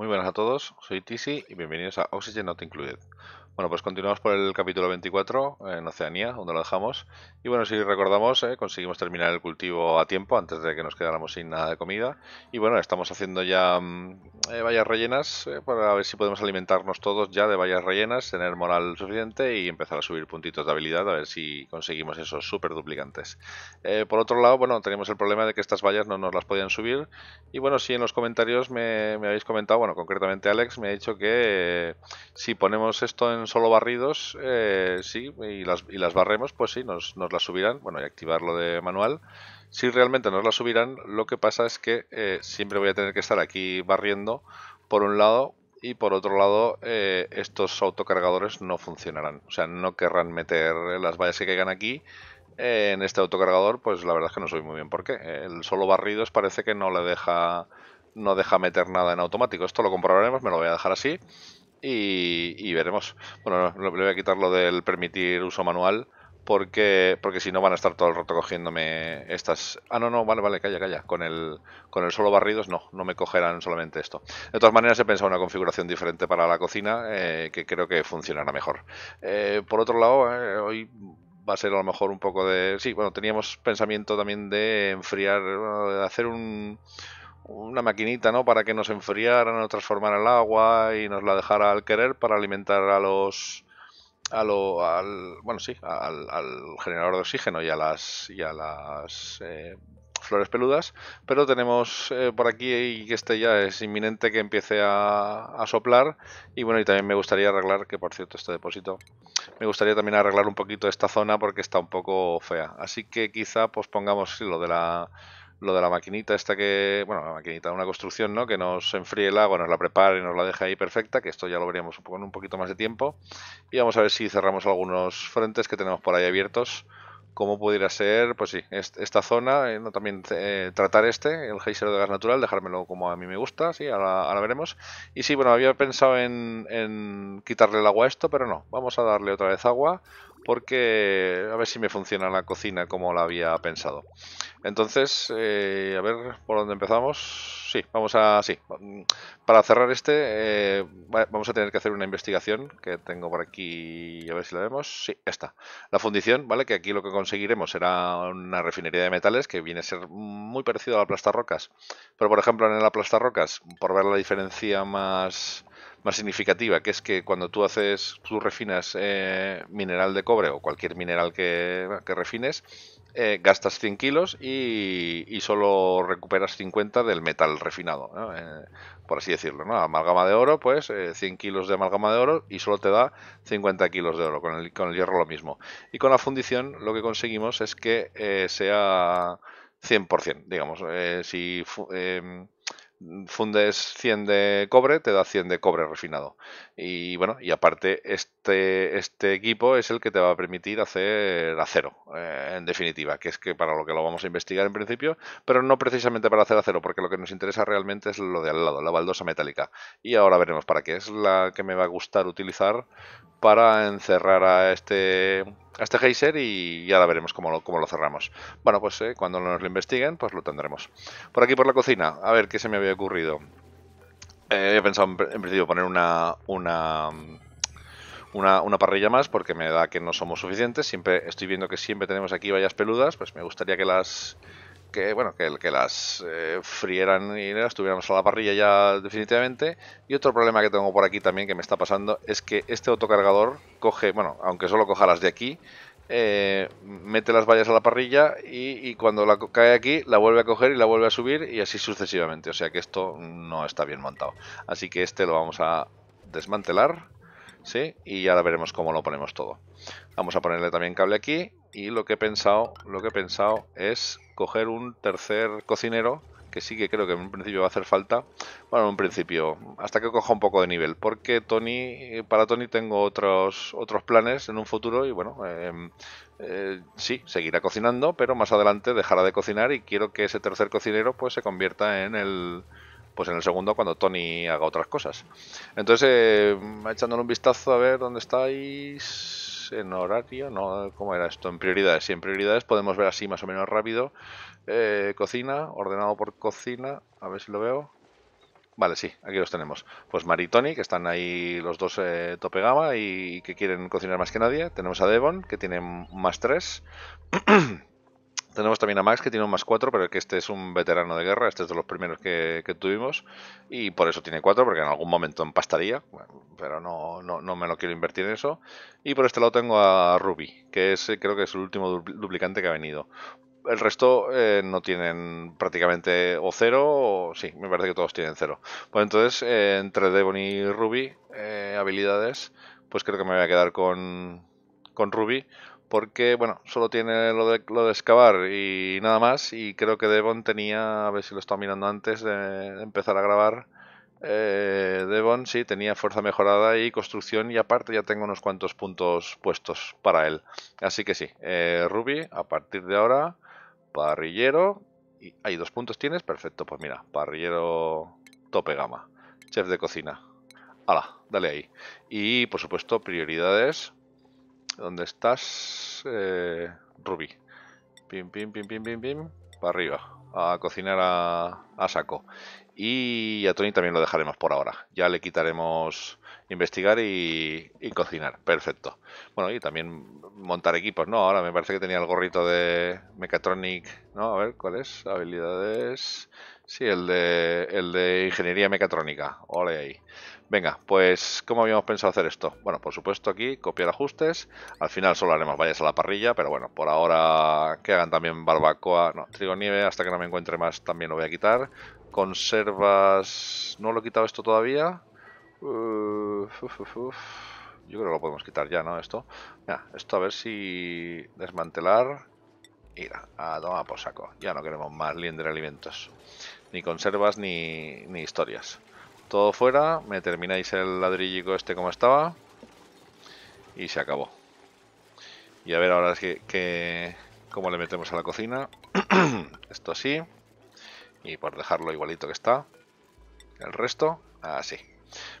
Muy buenas a todos, soy Tizi y bienvenidos a Oxygen Not Included, bueno, pues continuamos por el capítulo 24 en Oceanía, donde lo dejamos. Y bueno, si recordamos, eh, conseguimos terminar el cultivo a tiempo antes de que nos quedáramos sin nada de comida. Y bueno, estamos haciendo ya vallas mm, eh, rellenas eh, para ver si podemos alimentarnos todos ya de vallas rellenas, tener moral suficiente y empezar a subir puntitos de habilidad a ver si conseguimos esos super duplicantes. por otro lado, bueno, tenemos el problema de que estas vallas no nos las podían subir. Y bueno, si en los comentarios me, me habéis comentado, bueno, concretamente Alex me ha dicho que si ponemos esto en solo barridos, eh, sí, y las, y las barremos, pues sí, nos, las subirán. Bueno, y activarlo de manual. Si realmente nos las subirán, lo que pasa es que eh, siempre voy a tener que estar aquí barriendo, por un lado, y por otro lado, estos eh, estos autocargadores no funcionarán. O sea, no querrán meter las vallas que caigan aquí en este autocargador, pues la verdad es que no soy muy bien por qué. El solo barridos parece que no le deja no deja meter nada en automático. Esto lo comprobaremos, me lo voy a dejar así y, veremos. Bueno, le voy a quitar lo del permitir uso manual porque porque si no van a estar todo el rato cogiéndome estas. Ah, no, no, vale, vale, calla, calla. Con el con el solo barridos no, no me cogerán solamente esto. De todas maneras he pensado una configuración diferente para la cocina eh, que creo que funcionará mejor. Eh, por otro lado, eh, hoy va a ser a lo mejor un poco de... Sí, bueno, teníamos pensamiento también de enfriar, de hacer un una maquinita, ¿no? Para que nos enfriara, nos transformara el agua y nos la dejara al querer para alimentar a los a lo, al, bueno, sí, al, generador de oxígeno y a las, y a las eh, flores peludas, pero tenemos eh, por aquí y este ya es inminente que empiece a, soplar y bueno, y también me gustaría arreglar, que por cierto este depósito, me gustaría también arreglar un poquito esta zona porque está un poco fea, así que quizá pues pongamos lo de la lo de la maquinita esta que, bueno, la maquinita de una construcción, ¿no? Que nos enfríe el agua, nos la prepara y nos la deja ahí perfecta, que esto ya lo veríamos con un poquito más de tiempo. Y vamos a ver si cerramos algunos frentes que tenemos por ahí abiertos, como pudiera ser, pues sí, esta zona, eh, también eh, tratar este, el geyser de gas natural, dejármelo como a mí me gusta, sí, ahora, veremos. Y sí, bueno, había pensado en, en quitarle el agua a esto, pero no, vamos a darle otra vez agua porque a ver si me funciona la cocina como la había pensado. Entonces, eh, a ver por dónde empezamos sí, vamos a. Sí. Para cerrar este, eh, vamos a tener que hacer una investigación que tengo por aquí. A ver si la vemos. Sí, esta. La fundición, ¿vale? Que aquí lo que conseguiremos será una refinería de metales que viene a ser muy parecido a la Rocas. Pero por ejemplo, en la Rocas, por ver la diferencia más más significativa, que es que cuando tú haces, tú refinas eh, mineral de cobre o cualquier mineral que, que refines, eh, gastas 100 kilos y, solo recuperas 50 del metal refinado, eh, por así decirlo. ¿no? Amalgama de oro, pues 100 eh, kilos de amalgama de oro y solo te da 50 kilos de oro, con el, con el hierro lo mismo. Y con la fundición lo que conseguimos es que sea 100%, digamos. si em, fundes 100 de cobre, te da 100 de cobre refinado. Y bueno, y aparte este, este equipo es el que te va a permitir hacer acero, eh, en definitiva, que es que para lo que lo vamos a investigar en principio, pero no precisamente para hacer acero, porque lo que nos interesa realmente es lo de al lado, la baldosa metálica. Y ahora veremos para qué es la que me va a gustar utilizar para encerrar a este a este geyser y ya la veremos cómo lo, lo cerramos. Bueno, pues eh, cuando nos lo investiguen, pues lo tendremos. Por aquí, por la cocina, a ver qué se me había ocurrido. Eh, he pensado en, principio poner una, una, una, una parrilla más porque me da que no somos suficientes. Siempre estoy viendo que siempre tenemos aquí vallas peludas, pues me gustaría que las que bueno que, que las eh, frieran y las tuviéramos a la parrilla ya definitivamente y otro problema que tengo por aquí también que me está pasando es que este autocargador coge bueno aunque solo coja las de aquí eh, mete las vallas a la parrilla y, cuando la cae aquí la vuelve a coger y la vuelve a subir y así sucesivamente o sea que esto no está bien montado así que este lo vamos a desmantelar sí y ya veremos cómo lo ponemos todo vamos a ponerle también cable aquí y lo que he pensado, lo que he pensado es coger un tercer cocinero que sí que creo que en un principio va a hacer falta. Bueno, en un principio, hasta que coja un poco de nivel, porque Tony, eh, para Tony tengo otros otros planes en un futuro y bueno, em, eh, sí, seguirá cocinando, pero más adelante dejará de cocinar y quiero que ese tercer cocinero pues se convierta en el pues en el segundo cuando Tony haga otras cosas. Entonces, em, echándole un vistazo a ver dónde estáis en horario, no, ¿cómo era esto? En prioridades. Y en prioridades podemos ver así más o menos rápido. Eh, cocina, ordenado por cocina, a ver si lo veo. Vale, sí, aquí los tenemos. Pues Maritoni, que están ahí los dos eh, tope y que quieren cocinar más que nadie. Tenemos a Devon, que tiene más tres Tenemos también a Max que tiene un más 4, pero que este es un veterano de guerra, este es de los primeros que, tuvimos y por eso tiene 4, porque en algún momento empastaría, pero no, no, me lo quiero invertir en eso. Y por este lado tengo a Ruby, que es eh, creo que es el último duplicante que ha venido. El resto eh, no tienen prácticamente o cero, o, sí, me parece que todos tienen cero. Pues entonces, eh, entre Devon y Ruby, habilidades, pues creo que me voy a quedar con, con Ruby, porque, bueno, solo tiene lo de, lo de excavar y nada más. Y creo que Devon tenía, a ver si lo estaba mirando antes de empezar a grabar. Eh, Devon sí tenía fuerza mejorada y construcción y aparte ya tengo unos cuantos puntos puestos para él. Así que sí, eh, Ruby, a partir de ahora, parrillero. Y, ¿Hay dos puntos tienes? Perfecto, pues mira, parrillero tope gama. Chef de cocina. Hala, dale ahí. Y por supuesto, prioridades ¿Dónde estás? Eh, Ruby. Pim, pim, pim, pim, pim, pim. Para arriba. A cocinar a, saco. Y a Tony también lo dejaremos por ahora. Ya le quitaremos investigar y, y, cocinar. Perfecto. Bueno, y también montar equipos, ¿no? Ahora me parece que tenía el gorrito de Mechatronic, ¿no? A ver, ¿cuál es? Habilidades. Sí, el de, el de ingeniería mecatrónica. Ole ahí. Venga, pues ¿cómo habíamos pensado hacer esto? Bueno, por supuesto aquí copiar ajustes. Al final solo haremos vallas a la parrilla, pero bueno, por ahora que hagan también barbacoa, no, trigo nieve, hasta que no me encuentre más también lo voy a quitar. Conservas... ¿No lo he quitado esto todavía? Yo creo que lo podemos quitar ya, ¿no? Esto. Ya, esto a ver si desmantelar. Mira, a tomar por saco. Ya no queremos más liendre de alimentos. Ni conservas ni, historias. Todo fuera, me termináis el ladrillico este como estaba. Y se acabó. Y a ver ahora que, que cómo le metemos a la cocina. Esto así. Y por dejarlo igualito que está. El resto, así.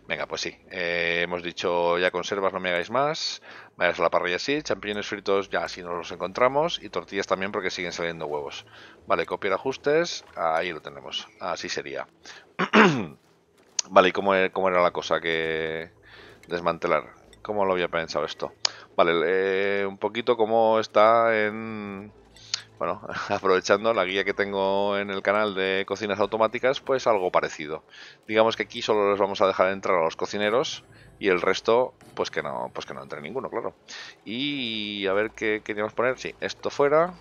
Venga, pues sí. Eh, hemos dicho ya conservas, no me hagáis más. Vayas a la parrilla sí. Champiñones fritos ya si nos los encontramos. Y tortillas también porque siguen saliendo huevos. Vale, copiar ajustes. Ahí lo tenemos. Así sería. vale, ¿y e-, cómo, era la cosa que desmantelar? ¿Cómo lo había pensado esto? Vale, eh, un poquito como está en bueno, aprovechando la guía que tengo en el canal de cocinas automáticas, pues algo parecido. Digamos que aquí solo les vamos a dejar entrar a los cocineros y el resto, pues que no, pues que no entre ninguno, claro. Y a ver qué queríamos poner. Sí, esto fuera.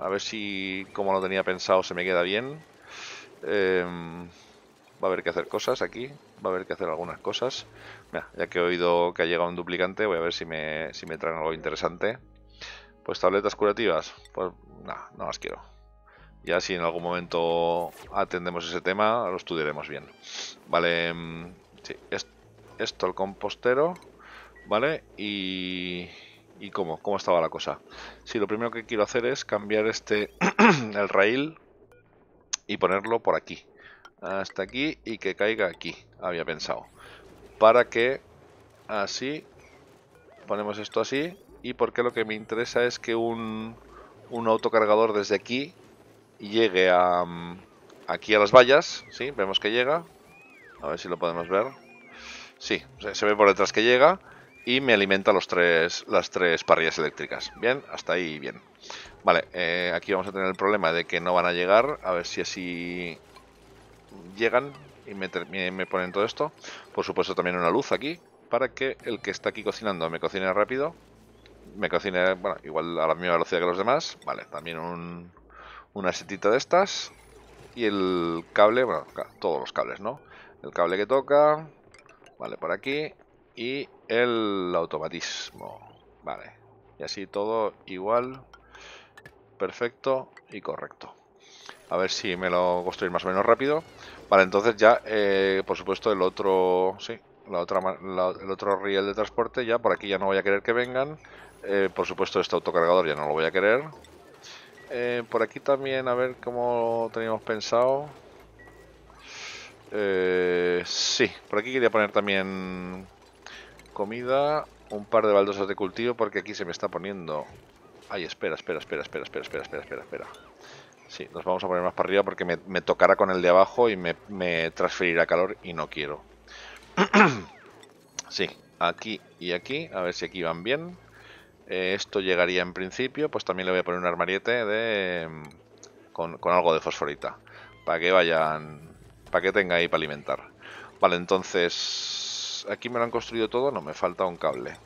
A ver si, como lo tenía pensado, se me queda bien. Em, va a haber que hacer cosas aquí. Va a haber que hacer algunas cosas. ya que he oído que ha llegado un duplicante, voy a ver si me, si me traen algo interesante. Pues tabletas curativas. Pues no, no las quiero. Ya si en algún momento atendemos ese tema, lo estudiaremos bien. Vale, em, sí, esto el compostero, ¿vale? Y, y cómo, cómo estaba la cosa. Sí, lo primero que quiero hacer es cambiar este, el rail y ponerlo por aquí. Hasta aquí y que caiga aquí, había pensado. Para que así, ponemos esto así. Y porque lo que me interesa es que un un autocargador desde aquí y llegue a, mm, aquí a las vallas. Sí, vemos que llega. A ver si lo podemos ver. Sí, se ve por detrás que llega y me alimenta los tres, las tres parrillas eléctricas. Bien, hasta ahí bien. Vale, eh, aquí vamos a tener el problema de que no van a llegar. A ver si así llegan y me, me ponen todo esto. Por supuesto también una luz aquí para que el que está aquí cocinando me cocine rápido me cocine, igual a la misma velocidad que los demás. Vale, también una setita de estas. Y el cable, bueno, todos los cables, ¿no? El cable que toca, vale, por aquí. Y el automatismo, vale. Y así todo igual, perfecto y correcto. A ver si me lo construir más o menos rápido. Vale, entonces ya, eh, por supuesto, el otro, sí, la otra, el otro riel de transporte ya, por aquí ya no voy a querer que vengan. Eh, por supuesto, este autocargador ya no lo voy a querer. Eh, por aquí también, a ver cómo teníamos pensado. Eh, sí, por aquí quería poner también comida, un par de baldosas de cultivo, porque aquí se me está poniendo... Ay, espera, espera, espera, espera, espera, espera, espera, espera, espera. Sí, nos vamos a poner más para arriba porque me, tocará con el de abajo y me, me transferirá calor y no quiero. sí, aquí y aquí, a ver si aquí van bien. Eh, esto llegaría en principio, pues también le voy a poner un armariete de, mm, con, algo de fosforita. Para que vayan, para que tenga ahí para alimentar. Vale, entonces, aquí me lo han construido todo, no, me falta un cable.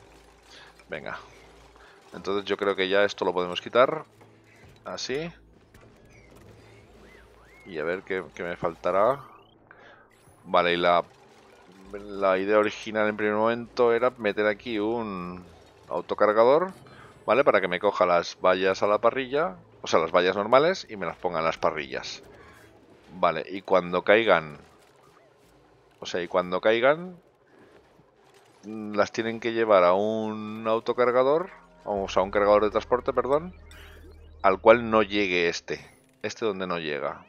Venga. Entonces yo creo que ya esto lo podemos quitar. Así. Y a ver qué, me faltará. Vale, y la, la idea original en primer momento era meter aquí un, autocargador, ¿vale? Para que me coja las vallas a la parrilla, o sea, las vallas normales y me las ponga en las parrillas. Vale, y cuando caigan, o sea, y cuando caigan, mm, las tienen que llevar a un autocargador, o sea, a un cargador de transporte, perdón, al cual no llegue este. Este donde no llega.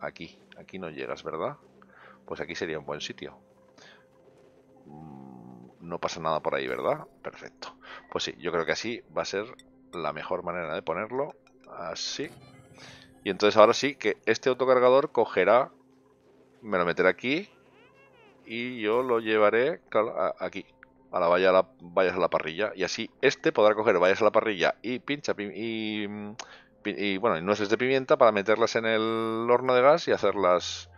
Aquí, aquí no llegas, ¿verdad? Pues aquí sería un buen sitio no pasa nada por ahí, ¿verdad? Perfecto. Pues sí, yo creo que así va a ser la mejor manera de ponerlo. Así. Y entonces ahora sí que este autocargador cogerá, me lo meteré aquí y yo lo llevaré aquí, a la valla a la, vallas a la parrilla. Y así este podrá coger vallas a la parrilla y pincha y, y bueno, y nueces de pimienta para meterlas en el horno de gas y hacer las,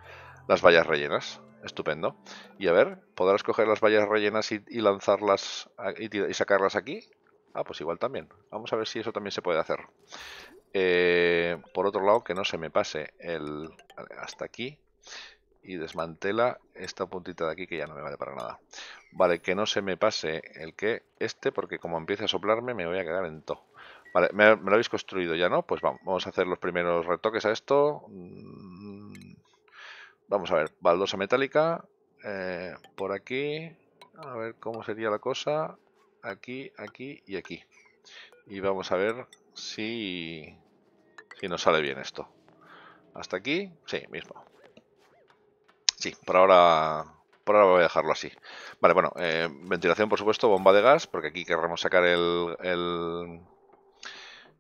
las vallas rellenas. Estupendo. Y a ver, ¿podrás coger las vallas rellenas y, lanzarlas y, sacarlas aquí? Ah, pues igual también. Vamos a ver si eso también se puede hacer. Eh, por otro lado, que no se me pase el hasta aquí. Y desmantela esta puntita de aquí que ya no me vale para nada. Vale, que no se me pase el que este, porque como empieza a soplarme me voy a quedar en todo Vale, me, lo habéis construido ya, ¿no? Pues vamos, vamos a hacer los primeros retoques a esto. Vamos a ver, baldosa metálica. Eh, por aquí. A ver cómo sería la cosa. Aquí, aquí y aquí. Y vamos a ver si, si nos sale bien esto. ¿Hasta aquí? Sí, mismo. Sí, por ahora, por ahora voy a dejarlo así. Vale, bueno, eh, ventilación por supuesto, bomba de gas, porque aquí querremos sacar el, el,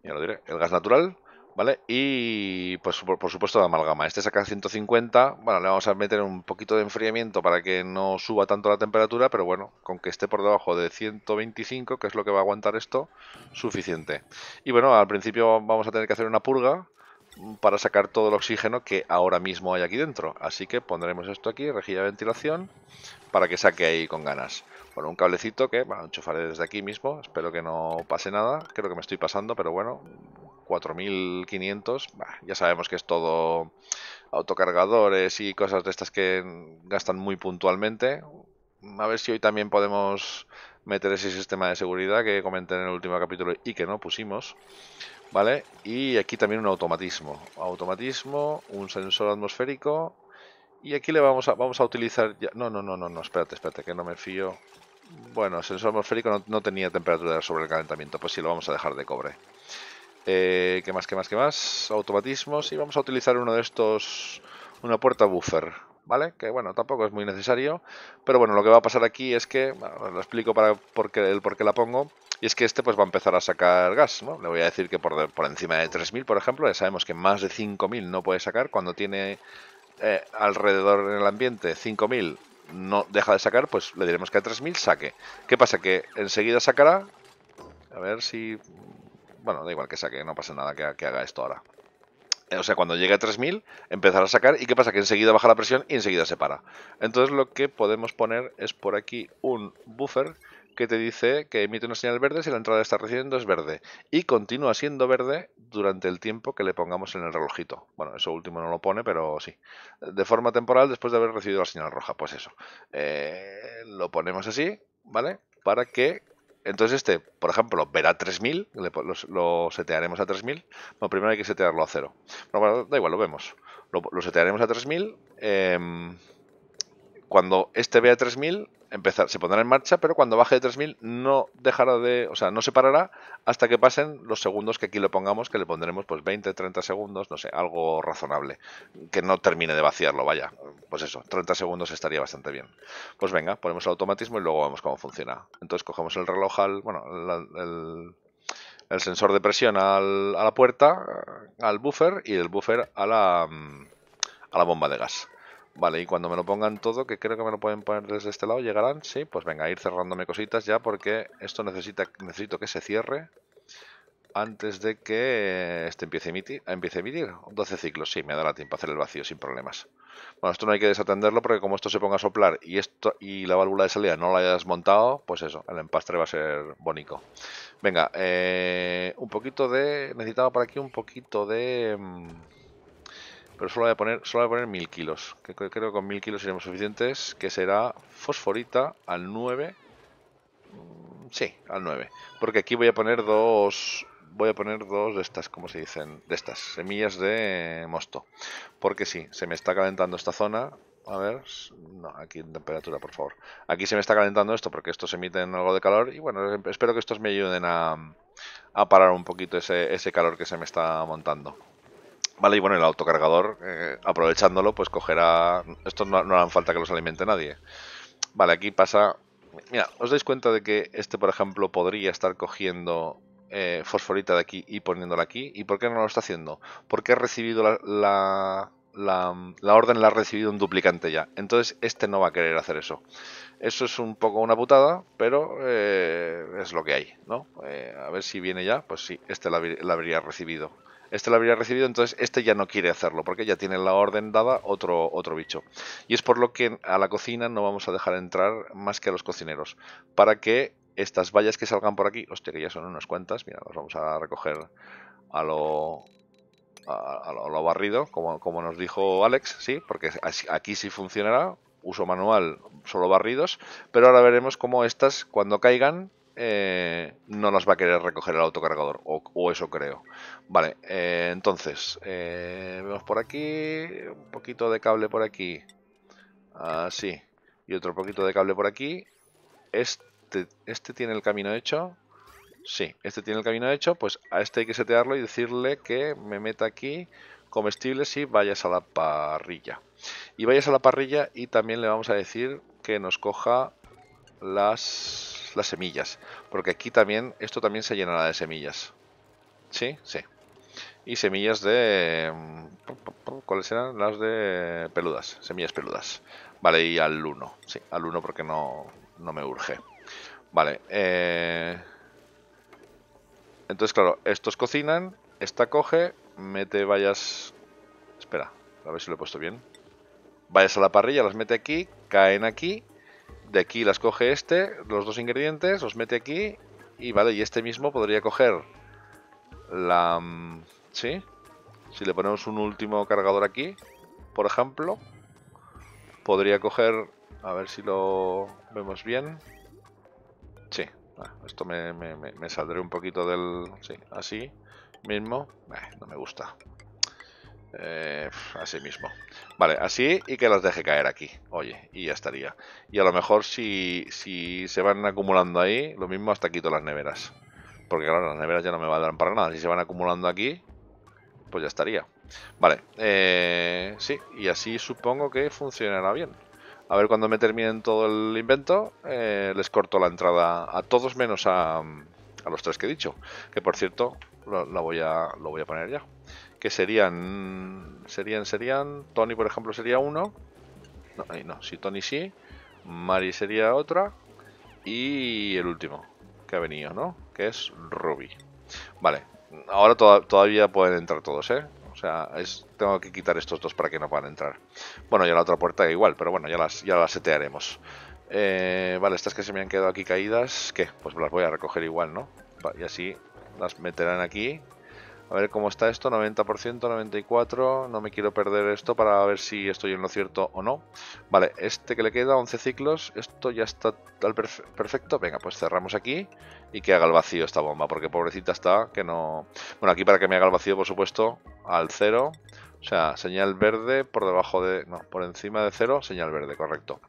ya lo diré, el gas natural. ¿Vale? Y pues por, supuesto de amalgama. Este saca 150. Bueno, le vamos a meter un poquito de enfriamiento para que no suba tanto la temperatura, pero bueno, con que esté por debajo de 125, que es lo que va a aguantar esto, suficiente. Y bueno, al principio vamos a tener que hacer una purga mm, para sacar todo el oxígeno que ahora mismo hay aquí dentro. Así que pondremos esto aquí, rejilla de ventilación, para que saque ahí con ganas. Bueno, un cablecito que, bueno, enchufaré desde aquí mismo, espero que no pase nada, creo que me estoy pasando, pero bueno, 4500, ya sabemos que es todo autocargadores y cosas de estas que gastan muy puntualmente. A ver si hoy también podemos meter ese sistema de seguridad que comenté en el último capítulo y que no pusimos. ¿Vale? Y aquí también un automatismo. Automatismo, un sensor atmosférico. Y aquí le vamos a, vamos a utilizar... No, no, no, no, no, espérate, espérate, que no me fío. Bueno, sensor atmosférico no, no tenía temperatura sobre el calentamiento, pues sí, lo vamos a dejar de cobre. Eh, ¿Qué más, qué más, qué más? Automatismos. Y vamos a utilizar uno de estos, una puerta buffer, ¿vale? Que bueno, tampoco es muy necesario. Pero bueno, lo que va a pasar aquí es que, bueno, lo explico para el por qué la pongo. Y es que este pues va a empezar a sacar gas, ¿no? Le voy a decir que por, por encima de 3.000, por ejemplo, ya sabemos que más de 5.000 no puede sacar. Cuando tiene eh, alrededor en el ambiente 5.000 no deja de sacar, pues le diremos que a 3.000 saque. ¿Qué pasa? Que enseguida sacará... A ver si bueno, da igual que saque, no pasa nada que, haga esto ahora. Eh, o sea, cuando llegue a 3000 empezará a sacar y ¿qué pasa? Que enseguida baja la presión y enseguida se para. Entonces lo que podemos poner es por aquí un buffer que te dice que emite una señal verde si la entrada está recibiendo es verde y continúa siendo verde durante el tiempo que le pongamos en el relojito. Bueno, eso último no lo pone, pero sí. De forma temporal después de haber recibido la señal roja, pues eso. Eh, lo ponemos así, ¿vale? Para que entonces este, por ejemplo, verá 3000, lo, setearemos a 3000. Bueno, primero hay que setearlo a 0. Pero bueno, da igual, lo vemos. Lo, setearemos a 3000. Em, cuando este vea 3000, empezar, se pondrá en marcha, pero cuando baje de 3.000 no dejará de, o sea, no se parará hasta que pasen los segundos que aquí le pongamos, que le pondremos pues 20, 30 segundos, no sé, algo razonable, que no termine de vaciarlo, vaya, pues eso, 30 segundos estaría bastante bien. Pues venga, ponemos el automatismo y luego vemos cómo funciona. Entonces cogemos el reloj al, bueno, el, sensor de presión a la puerta, al buffer y del buffer a la, a la bomba de gas. Vale, y cuando me lo pongan todo, que creo que me lo pueden poner desde este lado, ¿llegarán? Sí, pues venga, ir cerrándome cositas ya porque esto necesita, necesito que se cierre antes de que eh, este empiece a emitir, empiece a 12 ciclos, sí, me dará tiempo a hacer el vacío sin problemas. Bueno, esto no hay que desatenderlo porque como esto se ponga a soplar y esto y la válvula de salida no la hayas montado, pues eso, el empastre va a ser bonito. Venga, eh, un poquito de... necesitaba por aquí un poquito de... Mm, pero solo voy a poner, solo voy poner 1000 kilos. Que, creo que con 1000 kilos seremos suficientes. Que será fosforita al 9. Mm, sí, al 9. Porque aquí voy a poner dos. Voy a poner dos de estas, ¿cómo se dicen? De estas, semillas de mosto. Porque sí, se me está calentando esta zona. A ver, no, aquí en temperatura, por favor. Aquí se me está calentando esto porque estos emiten algo de calor. Y bueno, espero que estos me ayuden a, parar un poquito ese calor que se me está montando. Vale, y bueno, el autocargador, eh, aprovechándolo, pues cogerá... Estos no, no harán falta que los alimente nadie. Vale, aquí pasa... Mira, ¿os dais cuenta de que este, por ejemplo, podría estar cogiendo eh, fosforita de aquí y poniéndola aquí? ¿Y por qué no lo está haciendo? Porque ha recibido la, la... La, orden la ha recibido un duplicante ya. Entonces este no va a querer hacer eso. Eso es un poco una putada, pero eh, es lo que hay, ¿no? a ver si viene ya, pues sí, este la habría recibido este lo habría recibido, entonces este ya no quiere hacerlo, porque ya tiene la orden dada otro, otro bicho. Y es por lo que a la cocina no vamos a dejar entrar más que a los cocineros, para que estas vallas que salgan por aquí, hostia, que ya son unas cuantas, mira, las vamos a recoger a lo, lo, barrido, como, como nos dijo Alex, sí, porque aquí sí funcionará, uso manual, solo barridos, pero ahora veremos cómo estas, cuando caigan, eh, no nos va a querer recoger el autocargador, o, eso creo. Vale, eh, entonces, eh, vemos por aquí, un poquito de cable por aquí, así, ah, y otro poquito de cable por aquí. Este, este tiene el camino hecho, sí, este tiene el camino hecho, pues a este hay que setearlo y decirle que me meta aquí comestibles y vayas a la parrilla. Y vayas a la parrilla y también le vamos a decir que nos coja las las, semillas. Porque aquí también, esto también se llenará de semillas. Sí, sí. Y semillas de... Mm, ¿Cuáles eran? Las de peludas, semillas peludas. Vale, y al 1. Sí, al 1 porque no, no me urge. Vale. Eh, entonces, claro, estos cocinan, esta coge, mete vayas Espera, a ver si lo he puesto bien. Vayas a la parrilla, las mete aquí, caen aquí de aquí las coge este, los dos ingredientes, los mete aquí y vale, y este mismo podría coger la... Mm, ¿Sí? Si le ponemos un último cargador aquí, por ejemplo, podría coger... A ver si lo vemos bien. Sí, ah, esto me, saldré un poquito del... Sí, así mismo. no me gusta. Eh, así mismo. Vale, así y que las deje caer aquí. Oye, y ya estaría. Y a lo mejor si, si se van acumulando ahí, lo mismo hasta quito las neveras. Porque claro, las neveras ya no me valdrán para nada. Si se van acumulando aquí, pues ya estaría. Vale, eh, sí, y así supongo que funcionará bien. A ver, cuando me terminen todo el invento, eh, les corto la entrada a todos menos a, a los tres que he dicho. Que por cierto, voy a, lo voy a poner ya que serían, serían, serían, Tony por ejemplo sería uno, no, no, si sí, Tony sí, Mari sería otra y el último que ha venido, ¿no? Que es Ruby. Vale, ahora todavía pueden entrar todos, ¿eh? O sea, es, tengo que quitar estos dos para que no puedan entrar. Bueno, ya la otra puerta igual, pero bueno, ya las, ya las setearemos. Eh, vale, estas que se me han quedado aquí caídas, ¿qué? Pues las voy a recoger igual, ¿no? Y así las meterán aquí a ver cómo está esto, 90%, 94%, no me quiero perder esto para ver si estoy en lo cierto o no. Vale, este que le queda, 11 ciclos, esto ya está perfecto. Venga, pues cerramos aquí y que haga el vacío esta bomba, porque pobrecita está, que no... Bueno, aquí para que me haga el vacío, por supuesto, al cero. o sea, señal verde por debajo de... no, por encima de cero, señal verde, correcto.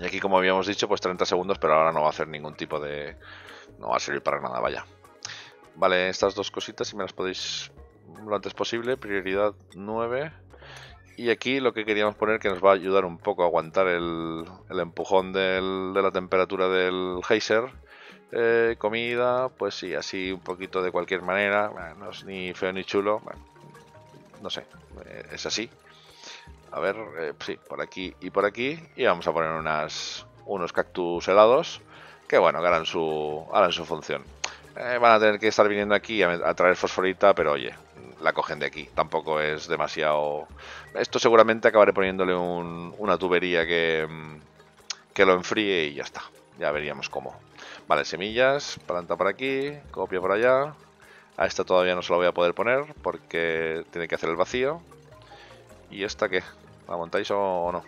Y aquí, como habíamos dicho, pues 30 segundos, pero ahora no va a hacer ningún tipo de... no va a servir para nada, vaya. Vale, estas dos cositas, si me las podéis lo antes posible, prioridad 9. Y aquí lo que queríamos poner que nos va a ayudar un poco a aguantar el, el empujón de la temperatura del heiser eh, comida, pues sí, así un poquito de cualquier manera. no es ni feo ni chulo. no sé, eh, es así. A ver, eh, sí, por aquí y por aquí. Y vamos a poner unas, unos cactus helados que, bueno, harán su, harán su función. Eh, van a tener que estar viniendo aquí a, traer fosforita, pero oye, la cogen de aquí. Tampoco es demasiado... Esto seguramente acabaré poniéndole una tubería que, mm, que lo enfríe y ya está. Ya veríamos cómo. Vale, semillas, planta por aquí, copia por allá. A esta todavía no se la voy a poder poner porque tiene que hacer el vacío. ¿Y esta qué? ¿La montáis o no?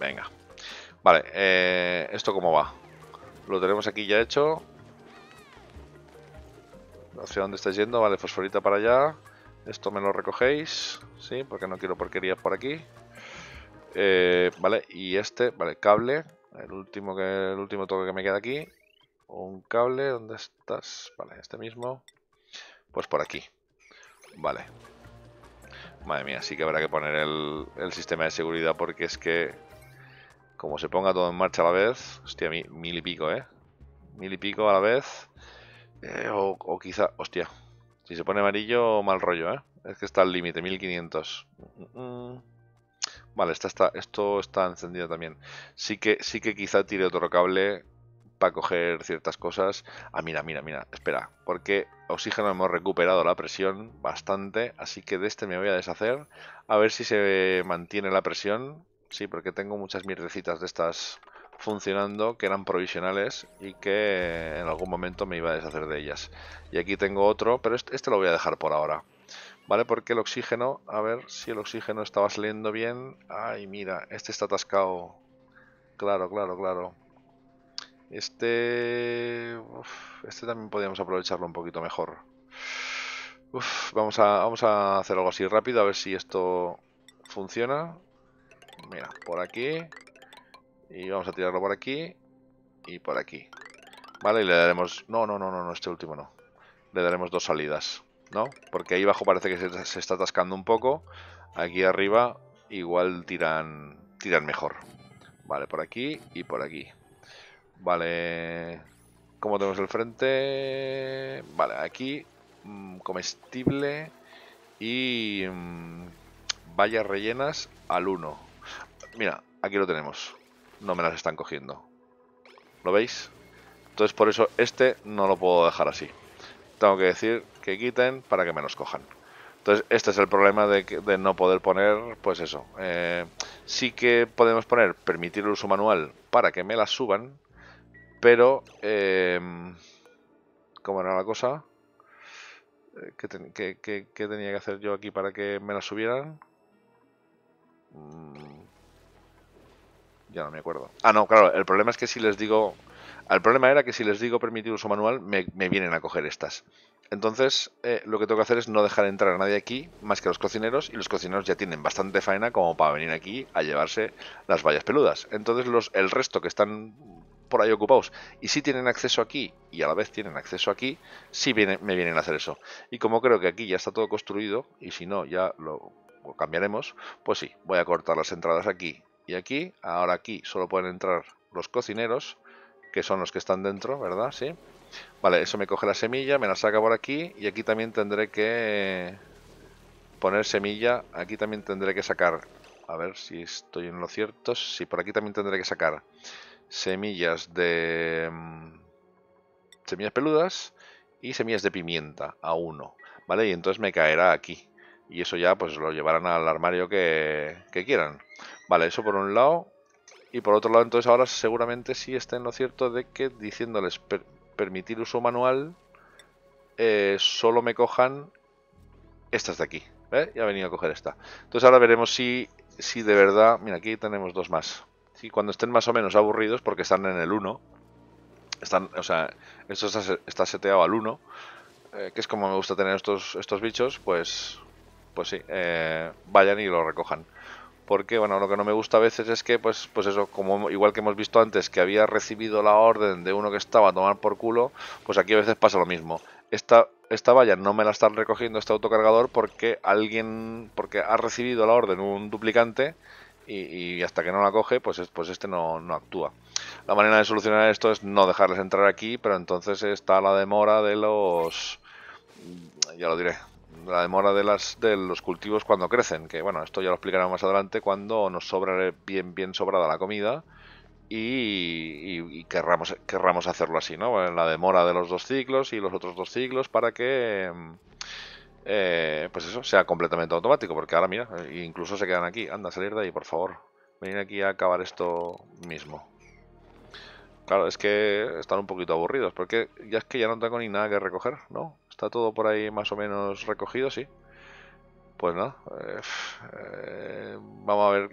Venga. Vale, eh, ¿esto cómo va? Lo tenemos aquí ya hecho. ¿Hacia dónde estáis yendo? Vale, fosforita para allá. Esto me lo recogéis. Sí, porque no quiero porquerías por aquí. Eh, vale, y este, vale, cable. El último, que, el último toque que me queda aquí. Un cable, ¿dónde estás? Vale, este mismo. Pues por aquí. Vale. Madre mía, sí que habrá que poner el, el sistema de seguridad porque es que como se ponga todo en marcha a la vez. Hostia, mil, y pico, ¿eh? Mil y pico a la vez. Eh, o, quizá... Hostia. Si se pone amarillo, mal rollo, ¿eh? Es que está al límite, 1500. Mm, mm. Vale, está, esto está encendido también. Sí que, sí que quizá tire otro cable para coger ciertas cosas. Ah, mira, mira, mira, espera. Porque oxígeno hemos recuperado la presión bastante. Así que de este me voy a deshacer. A ver si se mantiene la presión. Sí, porque tengo muchas mierdecitas de estas funcionando que eran provisionales y que en algún momento me iba a deshacer de ellas. Y aquí tengo otro, pero este, este lo voy a dejar por ahora. ¿Vale? Porque el oxígeno, a ver si el oxígeno estaba saliendo bien. Ay, mira, este está atascado. Claro, claro, claro. Este... este también podríamos aprovecharlo un poquito mejor. vamos, a, vamos a hacer algo así rápido, a ver si esto funciona. Mira, por aquí. Y vamos a tirarlo por aquí. Y por aquí. Vale, y le daremos... No, no, no, no, no, este último no. Le daremos dos salidas, ¿no? Porque ahí abajo parece que se, está atascando un poco. Aquí arriba igual tiran, tiran mejor. Vale, por aquí y por aquí. Vale. ¿Cómo tenemos el frente? Vale, aquí. Mm, comestible. Y... Mm, vallas rellenas al 1. Mira, aquí lo tenemos. No me las están cogiendo. ¿Lo veis? Entonces por eso este no lo puedo dejar así. Tengo que decir que quiten para que me los cojan. Entonces este es el problema de, no poder poner, pues eso. Eh, sí que podemos poner permitir el uso manual para que me las suban, pero... Eh, ¿Cómo era la cosa? Eh, ¿Qué, tenía que hacer yo aquí para que me las subieran? Mm, ya no me acuerdo. Ah, no, claro, el problema es que si les digo... El problema era que si les digo permitir uso manual, me, vienen a coger estas. Entonces, eh, lo que tengo que hacer es no dejar entrar a nadie aquí, más que a los cocineros, y los cocineros ya tienen bastante faena como para venir aquí a llevarse las vallas peludas. Entonces, los, el resto que están por ahí ocupados y si tienen acceso aquí y a la vez tienen acceso aquí, sí viene, me vienen a hacer eso. Y como creo que aquí ya está todo construido, y si no, ya lo cambiaremos, pues sí, voy a cortar las entradas aquí y aquí. Ahora aquí solo pueden entrar los cocineros, que son los que están dentro, ¿verdad? Sí. Vale, eso me coge la semilla, me la saca por aquí y aquí también tendré que poner semilla. Aquí también tendré que sacar, a ver si estoy en lo cierto, sí, por aquí también tendré que sacar semillas de... Mm, semillas peludas y semillas de pimienta a uno, ¿vale? Y entonces me caerá aquí. Y eso ya pues lo llevarán al armario que, que quieran. Vale, eso por un lado. Y por otro lado, entonces ahora seguramente sí está en lo cierto de que diciéndoles permitir uso manual, eh, solo me cojan estas de aquí. ¿eh? Ya ha venido a coger esta. Entonces ahora veremos si, si de verdad... Mira, aquí tenemos dos más. ¿sí? Cuando estén más o menos aburridos, porque están en el 1. Están, o sea, esto está, seteado al 1. Eh, que es como me gusta tener estos, estos bichos, pues... Pues sí, eh, vayan y lo recojan porque bueno lo que no me gusta a veces es que pues pues eso como igual que hemos visto antes que había recibido la orden de uno que estaba a tomar por culo pues aquí a veces pasa lo mismo esta esta valla no me la están recogiendo este autocargador porque alguien porque ha recibido la orden un duplicante y, hasta que no la coge pues pues este no actúa la manera de solucionar esto es no dejarles entrar aquí pero entonces está la demora de los ya lo diré la demora de, las, de los cultivos cuando crecen, que bueno, esto ya lo explicaremos más adelante cuando nos sobra bien, bien sobrada la comida y, querramos, querramos, hacerlo así, ¿no? la demora de los dos ciclos y los otros dos ciclos para que... Mm, eh, pues eso, sea completamente automático, porque ahora mira, incluso se quedan aquí. Anda, salir de ahí, por favor. venir aquí a acabar esto mismo. Claro, es que están un poquito aburridos, porque ya es que ya no tengo ni nada que recoger, ¿no? Está todo por ahí más o menos recogido, sí. Pues no. Eh, eh, vamos a ver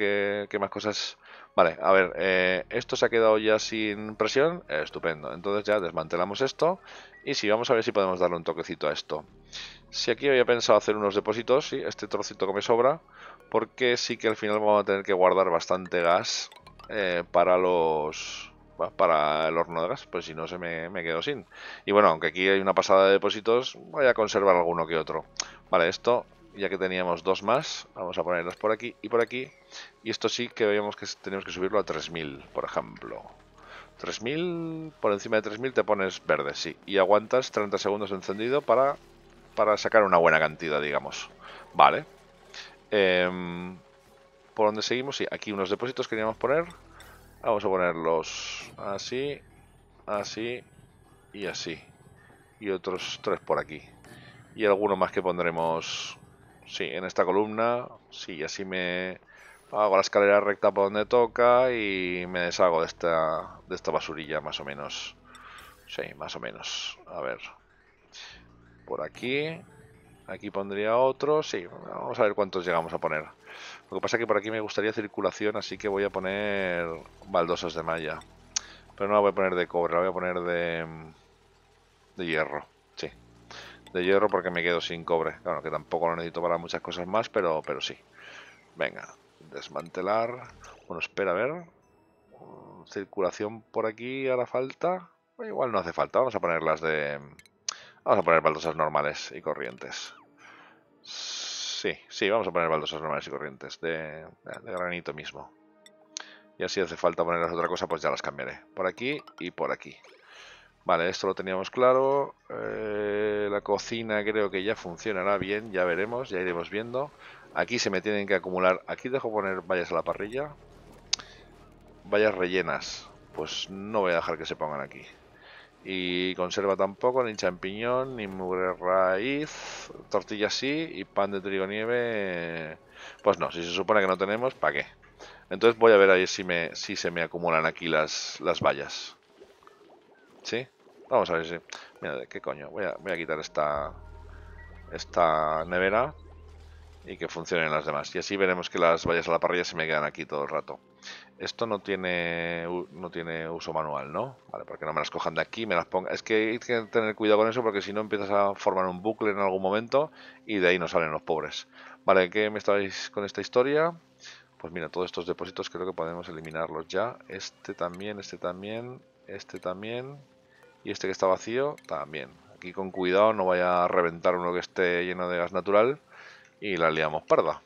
qué, más cosas. Vale, a ver. Eh, esto se ha quedado ya sin presión. estupendo. Entonces ya desmantelamos esto. Y sí, vamos a ver si podemos darle un toquecito a esto. Si aquí había pensado hacer unos depósitos, sí, este trocito que me sobra. Porque sí que al final vamos a tener que guardar bastante gas para los para el horno de gas, pues si no se me, me, quedo sin. Y bueno, aunque aquí hay una pasada de depósitos, voy a conservar alguno que otro. Vale, esto, ya que teníamos dos más, vamos a ponerlos por aquí y por aquí. Y esto sí que veíamos que tenemos que subirlo a 3000, por ejemplo. 3000, por encima de 3000 te pones verde, sí. Y aguantas 30 segundos encendido para, para sacar una buena cantidad, digamos. Vale. Em, ¿Por dónde seguimos? Sí, aquí unos depósitos queríamos poner. Vamos a ponerlos así, así y así. Y otros tres por aquí. Y alguno más que pondremos, sí, en esta columna. Sí, así me hago la escalera recta por donde toca y me deshago de esta, de esta basurilla más o menos. Sí, más o menos. A ver. Por aquí. Aquí pondría otro. Sí, vamos a ver cuántos llegamos a poner. Lo que pasa es que por aquí me gustaría circulación, así que voy a poner baldosas de malla. Pero no la voy a poner de cobre, la voy a poner de, de hierro. Sí, de hierro porque me quedo sin cobre. Claro, que tampoco lo necesito para muchas cosas más, pero, pero sí. Venga, desmantelar. Bueno, espera, a ver. Circulación por aquí hará falta. Igual no hace falta, vamos a poner las de... Vamos a poner baldosas normales y corrientes. Sí, sí, vamos a poner baldosas normales y corrientes, de, granito mismo. Y así hace falta ponerlas otra cosa, pues ya las cambiaré. Por aquí y por aquí. Vale, esto lo teníamos claro. Eh, la cocina creo que ya funcionará bien, ya veremos, ya iremos viendo. Aquí se me tienen que acumular... Aquí dejo poner vallas a la parrilla. Vallas rellenas. Pues no voy a dejar que se pongan aquí. Y conserva tampoco, ni champiñón, ni mugre raíz, tortilla sí, y pan de trigo nieve. Pues no, si se supone que no tenemos, ¿para qué? Entonces voy a ver ahí si, me, si se me acumulan aquí las, las vallas. ¿Sí? Vamos a ver si... Mira, ¿qué coño? Voy a, voy a quitar esta, esta nevera y que funcionen las demás. Y así veremos que las vallas a la parrilla se me quedan aquí todo el rato. Esto no tiene, no tiene uso manual, ¿no? Vale, porque no me las cojan de aquí, me las pongan. Es que hay que tener cuidado con eso porque si no empiezas a formar un bucle en algún momento y de ahí no salen los pobres. Vale, ¿qué me estáis con esta historia? Pues mira, todos estos depósitos creo que podemos eliminarlos ya. Este también, este también, este también y este que está vacío también. Aquí con cuidado no vaya a reventar uno que esté lleno de gas natural y la liamos parda.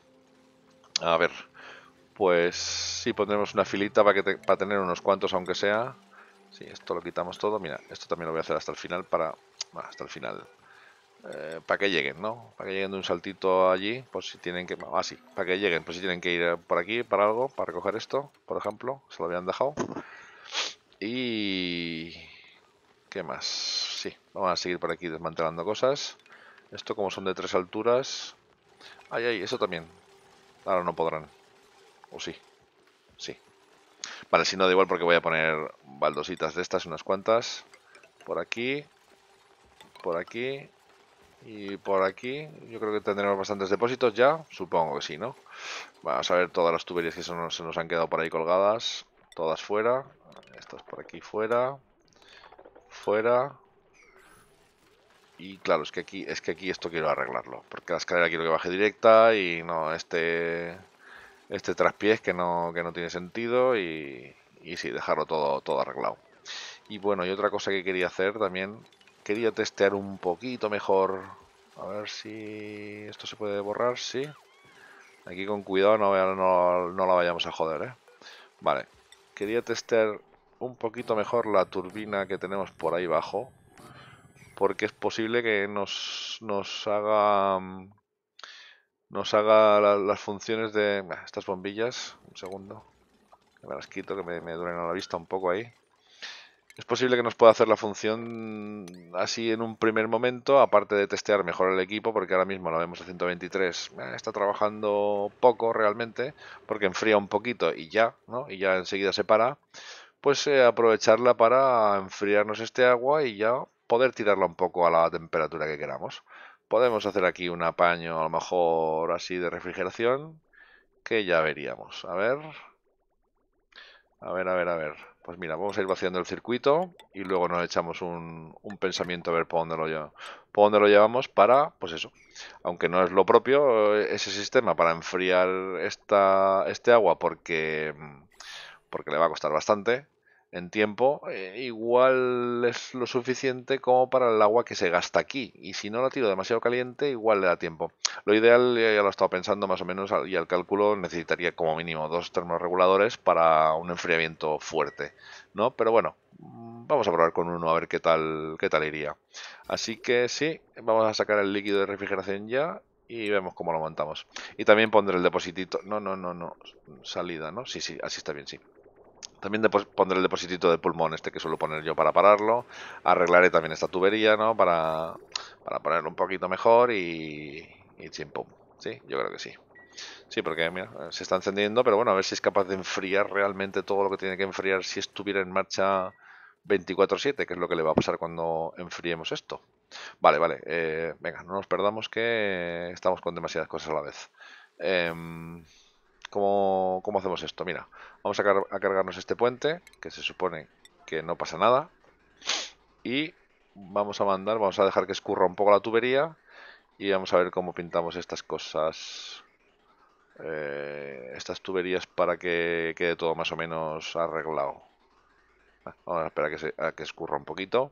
A ver, pues sí pondremos una filita para, que para tener unos cuantos aunque sea. Sí, esto lo quitamos todo. Mira, esto también lo voy a hacer hasta el final para... Bueno, hasta el final. Eh, para que lleguen, ¿no? Para que lleguen de un saltito allí, pues si tienen que... Ah, sí, para que lleguen, pues si tienen que ir por aquí, para algo, para recoger esto, por ejemplo, se lo habían dejado. Y... ¿Qué más? Sí, vamos a seguir por aquí desmantelando cosas. Esto como son de tres alturas... Ay, ay, eso también. Ahora no podrán. ¿O sí? Sí. Vale, si no da igual porque voy a poner baldositas de estas, unas cuantas. Por aquí. Por aquí. Y por aquí. Yo creo que tendremos bastantes depósitos ya. Supongo que sí, ¿no? Vamos a ver todas las tuberías que se nos han quedado por ahí colgadas. Todas fuera. Estas por aquí fuera. Fuera. Y claro, es que aquí, es que aquí esto quiero arreglarlo. Porque la escalera quiero que baje directa y no este este traspiés que no, que no tiene sentido y, y sí, dejarlo todo, todo arreglado. Y bueno, y otra cosa que quería hacer también, quería testear un poquito mejor. A ver si esto se puede borrar, sí. Aquí con cuidado no, no, no la vayamos a joder, ¿eh? Vale, quería testear un poquito mejor la turbina que tenemos por ahí abajo. Porque es posible que nos, nos haga mm, nos haga las funciones de estas bombillas. Un segundo. Que me las quito, que me, me a la vista un poco ahí. Es posible que nos pueda hacer la función así en un primer momento, aparte de testear mejor el equipo, porque ahora mismo lo vemos a 123. Está trabajando poco realmente, porque enfría un poquito y ya, ¿no? Y ya enseguida se para. Pues eh, aprovecharla para enfriarnos este agua y ya poder tirarla un poco a la temperatura que queramos podemos hacer aquí un apaño a lo mejor así de refrigeración que ya veríamos. A ver. A ver, a ver, a ver. Pues mira, vamos a ir vaciando el circuito y luego nos echamos un, pensamiento a ver por dónde, lo llevamos, por dónde lo llevamos para, pues eso, aunque no es lo propio, eh, ese sistema para enfriar esta, este agua porque, mm, porque le va a costar bastante, en tiempo, eh, igual es lo suficiente como para el agua que se gasta aquí. Y si no la tiro demasiado caliente, igual le da tiempo. Lo ideal, ya lo he estado pensando más o menos, y al cálculo necesitaría como mínimo dos termorreguladores para un enfriamiento fuerte, ¿no? Pero bueno, mm, vamos a probar con uno a ver qué tal, qué tal iría. Así que sí, vamos a sacar el líquido de refrigeración ya y vemos cómo lo montamos. Y también pondré el depositito. No, no, no, no. Salida, ¿no? Sí, sí, así está bien, sí. También pondré el depositito de pulmón este que suelo poner yo para pararlo. Arreglaré también esta tubería, ¿no? Para, para ponerlo un poquito mejor y, y chimpum. Sí, yo creo que sí. Sí, porque mira, se está encendiendo, pero bueno, a ver si es capaz de enfriar realmente todo lo que tiene que enfriar si estuviera en marcha 24-7, que es lo que le va a pasar cuando enfriemos esto. Vale, vale, eh, venga, no nos perdamos que estamos con demasiadas cosas a la vez. Eh, ¿Cómo, hacemos esto? Mira, vamos a, cargarnos este puente, que se supone que no pasa nada. Y vamos a mandar, vamos a dejar que escurra un poco la tubería. Y vamos a ver cómo pintamos estas cosas. Eh, estas tuberías para que quede todo más o menos arreglado. Ah, vamos a esperar a que, que escurra un poquito.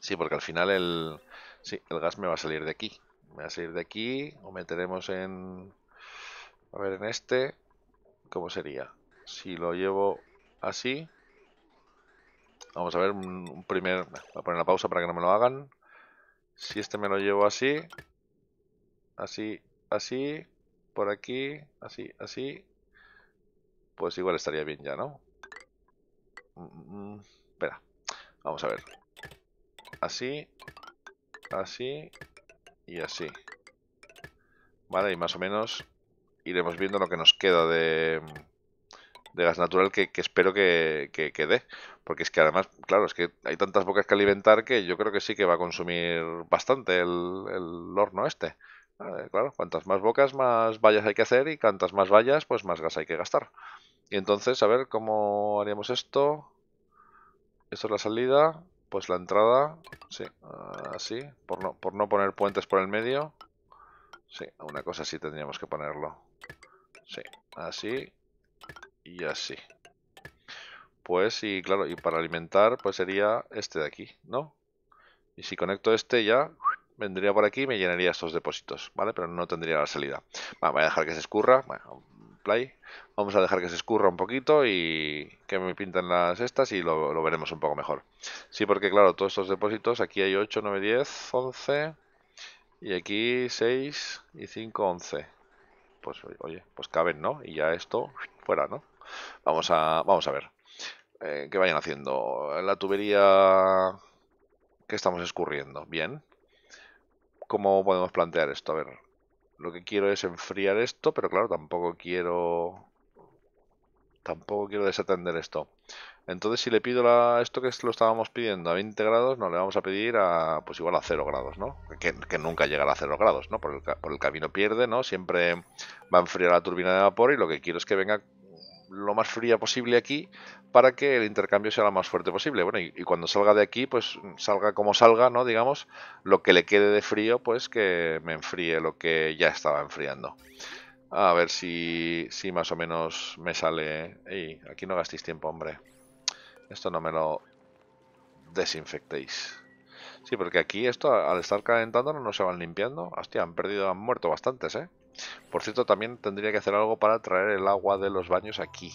Sí, porque al final el, sí, el gas me va a salir de aquí. Me va a salir de aquí o meteremos en a ver, en este, ¿cómo sería? Si lo llevo así... Vamos a ver, un primer... Voy a poner la pausa para que no me lo hagan. Si este me lo llevo así... Así, así... Por aquí, así, así... Pues igual estaría bien ya, ¿no? Mm, mm, mm, espera. Vamos a ver. Así, así y así. Vale, y más o menos iremos viendo lo que nos queda de, gas natural que, espero que, quede. Porque es que además, claro, es que hay tantas bocas que alimentar que yo creo que sí que va a consumir bastante el, horno este. Eh, claro, cuantas más bocas, más vallas hay que hacer y cuantas más vallas, pues más gas hay que gastar. Y entonces, a ver, ¿cómo haríamos esto? Esto es la salida, pues la entrada, sí, así, por no, por no poner puentes por el medio. Sí, una cosa sí tendríamos que ponerlo. Sí, así y así. Pues, sí, claro, y para alimentar, pues sería este de aquí, ¿no? Y si conecto este ya, vendría por aquí y me llenaría estos depósitos, ¿vale? Pero no tendría la salida. Bueno, voy a dejar que se escurra. Bueno, play. Vamos a dejar que se escurra un poquito y que me pinten las estas y lo, lo veremos un poco mejor. Sí, porque claro, todos estos depósitos, aquí hay 8, 9, 10, 11 y aquí 6 y 5, 11 pues oye, pues caben, ¿no? Y ya esto fuera, ¿no? Vamos a, vamos a ver eh, qué vayan haciendo. La tubería que estamos escurriendo, bien. ¿Cómo podemos plantear esto? A ver, lo que quiero es enfriar esto, pero claro, tampoco quiero tampoco quiero desatender esto. Entonces, si le pido esto que lo estábamos pidiendo a 20 grados, no le vamos a pedir a, pues igual a 0 grados, ¿no? Que, nunca llegará a 0 grados, ¿no? Por el, camino pierde, ¿no? Siempre va a enfriar la turbina de vapor y lo que quiero es que venga lo más fría posible aquí para que el intercambio sea lo más fuerte posible. Bueno, y, cuando salga de aquí, pues salga como salga, ¿no? Digamos, lo que le quede de frío, pues que me enfríe lo que ya estaba enfriando. A ver si, si más o menos me sale... Ey, aquí no gastéis tiempo, hombre. Esto no me lo desinfectéis. Sí, porque aquí esto, al estar calentando, no se van limpiando. Hostia, han perdido, han muerto bastantes, ¿eh? Por cierto, también tendría que hacer algo para traer el agua de los baños aquí.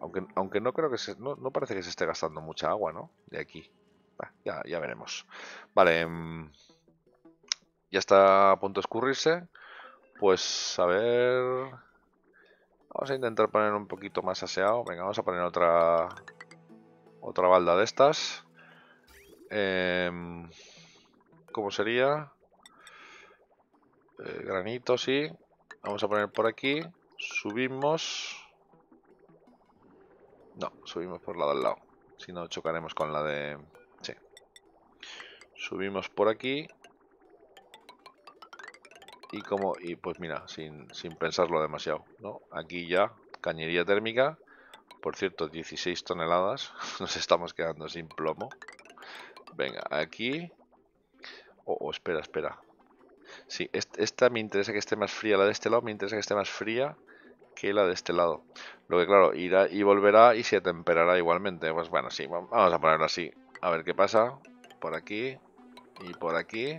Aunque, aunque no creo que se... No, parece que se esté gastando mucha agua, ¿no? De aquí. Ah, ya, ya veremos. Vale. Em, ya está a punto de escurrirse. Pues a ver... Vamos a intentar poner un poquito más aseado. Venga, vamos a poner otra otra balda de estas. Em, ¿Cómo sería? Eh, granito, sí. Vamos a poner por aquí. Subimos. No, subimos por la al lado. Si no, chocaremos con la de... Sí. Subimos por aquí y como y pues mira sin, sin pensarlo demasiado ¿no? aquí ya cañería térmica por cierto 16 toneladas nos estamos quedando sin plomo venga aquí o oh, oh, espera espera sí esta me interesa que esté más fría la de este lado me interesa que esté más fría que la de este lado lo que claro irá y volverá y se atemperará igualmente pues bueno sí vamos a ponerlo así a ver qué pasa por aquí y por aquí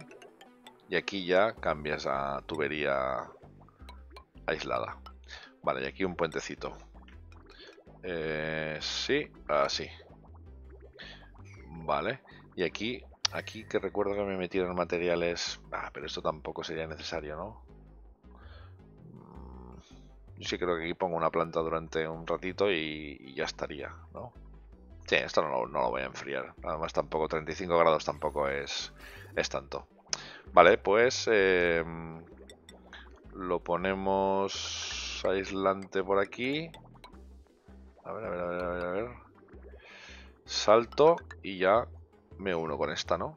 y aquí ya cambias a tubería aislada. Vale, y aquí un puentecito. Eh, sí, así. Vale. Y aquí, aquí que recuerdo que me metieron materiales... Ah, pero esto tampoco sería necesario, ¿no? Mm, sí creo que aquí pongo una planta durante un ratito y, ya estaría, ¿no? Sí, esto no, lo voy a enfriar. Además tampoco, 35 grados tampoco es, es tanto. Vale, pues eh, lo ponemos aislante por aquí. A ver, a ver, a ver, a ver, Salto y ya me uno con esta, ¿no?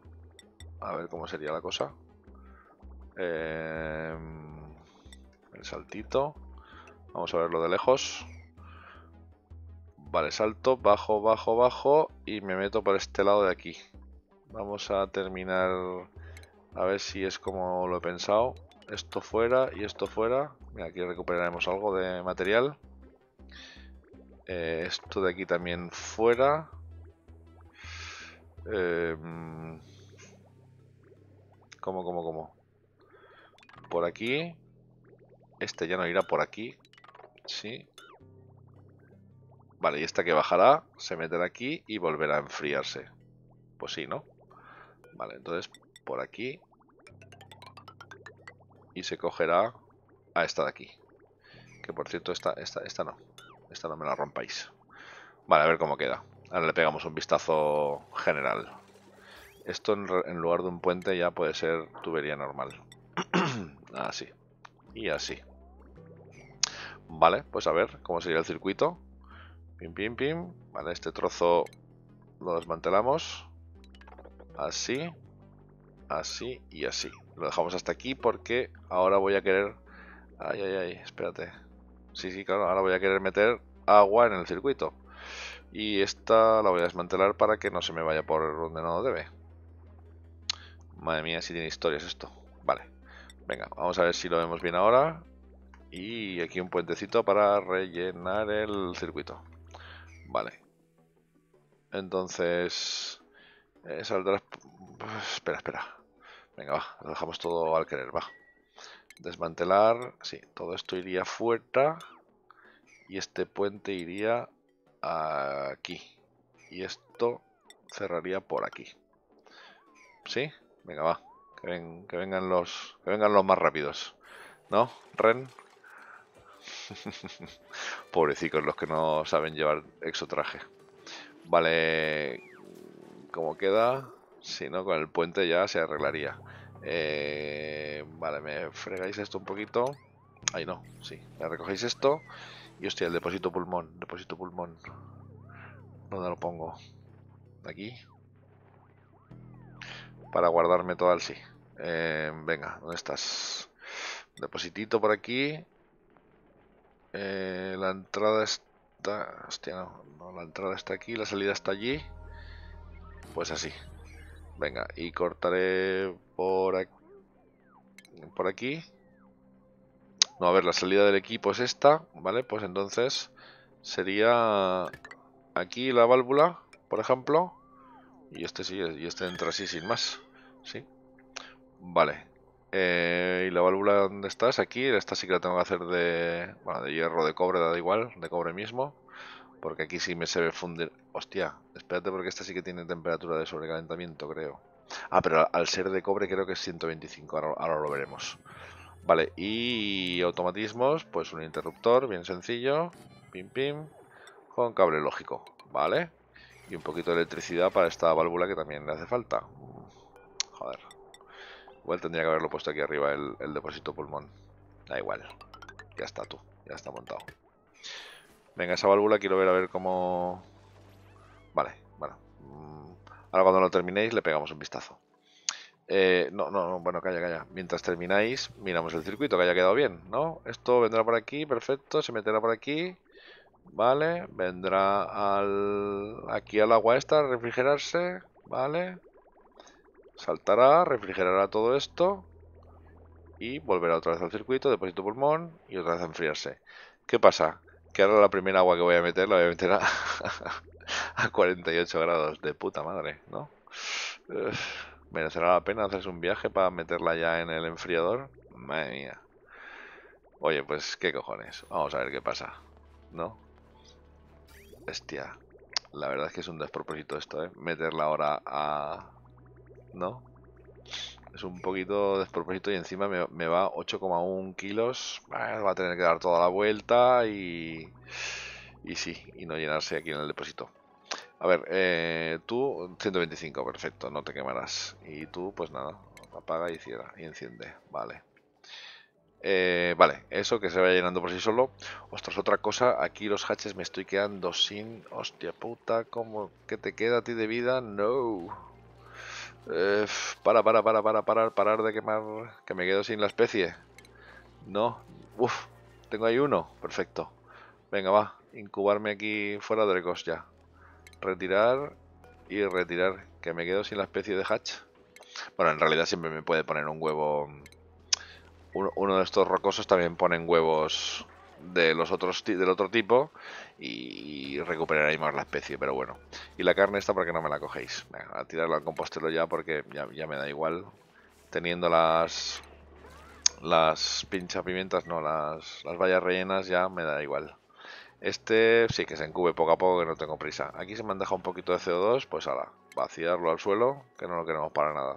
A ver cómo sería la cosa. Eh, el saltito. Vamos a verlo de lejos. Vale, salto, bajo, bajo, bajo y me meto por este lado de aquí. Vamos a terminar a ver si es como lo he pensado. Esto fuera y esto fuera. aquí recuperaremos algo de material. Eh, esto de aquí también fuera. Eh, mm, ¿Cómo, cómo, cómo? Por aquí. Este ya no irá por aquí. Sí. Vale, y esta que bajará se meterá aquí y volverá a enfriarse. Pues sí, ¿no? Vale, entonces por aquí y se cogerá a esta de aquí. Que por cierto, esta, esta, esta no. Esta no me la rompáis. Vale, a ver cómo queda. Ahora le pegamos un vistazo general. Esto en, lugar de un puente ya puede ser tubería normal. así. Y así. Vale, pues a ver cómo sería el circuito. Pim, pim, pim. Vale, este trozo lo desmantelamos. Así así y así. Lo dejamos hasta aquí porque ahora voy a querer... Ay, ay, ay, espérate. Sí, sí, claro, ahora voy a querer meter agua en el circuito. Y esta la voy a desmantelar para que no se me vaya por donde no debe. Madre mía, si tiene historias esto. Vale. Venga, vamos a ver si lo vemos bien ahora. Y aquí un puentecito para rellenar el circuito. Vale. Entonces, eh, saldrás... Pues, espera, espera. Venga, va. Lo dejamos todo al querer, va. Desmantelar. Sí, todo esto iría fuera. Y este puente iría aquí. Y esto cerraría por aquí. ¿Sí? Venga, va. Que, que vengan los que vengan los más rápidos. ¿No, Ren? pobrecitos los que no saben llevar exotraje. Vale, como queda. Si no, con el puente ya se arreglaría. Eh, vale, me fregáis esto un poquito. Ahí no, sí. Me recogéis esto. Y hostia, el depósito pulmón. Depósito pulmón. ¿Dónde lo pongo? Aquí. Para guardarme todo el sí. Eh, venga, ¿dónde estás? Depositito por aquí. Eh, la entrada está... Hostia, no. La entrada está aquí, la salida está allí. Pues así. Venga, y cortaré por aquí. Por aquí. No, a ver, la salida del equipo es esta, ¿vale? Pues entonces sería aquí la válvula, por ejemplo. Y este sí, y este entra así sin más. ¿Sí? Vale. Eh, ¿Y la válvula dónde estás? Aquí. Esta sí que la tengo que hacer de, bueno, de hierro, de cobre, da igual, de cobre mismo. Porque aquí sí me se ve fundir... Hostia, espérate porque esta sí que tiene temperatura de sobrecalentamiento, creo. Ah, pero al ser de cobre creo que es 125, ahora, lo veremos. Vale, y automatismos, pues un interruptor, bien sencillo, pim pim, con cable lógico, ¿vale? Y un poquito de electricidad para esta válvula que también le hace falta. Joder. Igual tendría que haberlo puesto aquí arriba el depósito pulmón. Da igual. Ya está tú, ya está montado. Venga, esa válvula quiero ver a ver cómo... Vale, bueno. Mm, ahora cuando lo terminéis le pegamos un vistazo. Eh, no, no, no, bueno, calla, calla. Mientras termináis, miramos el circuito que haya quedado bien, ¿no? Esto vendrá por aquí, perfecto, se meterá por aquí. Vale, vendrá al, aquí al agua esta, a refrigerarse, vale. Saltará, refrigerará todo esto y volverá otra vez al circuito, depósito pulmón y otra vez a enfriarse. ¿Qué pasa? Que ahora la primera agua que voy a meter la voy a meter a, 48 grados de puta madre, ¿no? ¿Merecerá la pena hacerse un viaje para meterla ya en el enfriador? Madre mía. Oye, pues qué cojones. Vamos a ver qué pasa. ¿No? Hostia. La verdad es que es un despropósito esto, ¿eh? Meterla ahora a... ¿No? Es un poquito despropósito y encima me, va 8,1 kilos. va a tener que dar toda la vuelta y, y sí, y no llenarse aquí en el depósito. A ver, eh, tú 125, perfecto, no te quemarás. Y tú, pues nada, apaga y cierra y enciende, vale. Eh, vale, eso que se vaya llenando por sí solo. Ostras, otra cosa, aquí los hatches me estoy quedando sin... Hostia puta, ¿cómo que te queda a ti de vida? No. Eh, para, para, para, para, parar, parar de quemar. Que me quedo sin la especie. No. Uf, tengo ahí uno. Perfecto. Venga, va. Incubarme aquí fuera de Recos ya. Retirar y retirar. Que me quedo sin la especie de hatch. Bueno, en realidad siempre me puede poner un huevo... Uno, uno de estos rocosos también ponen huevos de los otros del otro tipo y recuperaréis más la especie, pero bueno. Y la carne está que no me la cogéis. a tirarlo al compostelo ya porque ya, me da igual. Teniendo las las pincha pimientas, no, las, las vallas rellenas ya me da igual. Este sí que se encube poco a poco que no tengo prisa. Aquí se me han dejado un poquito de CO2, pues ahora vaciarlo al suelo, que no lo queremos para nada.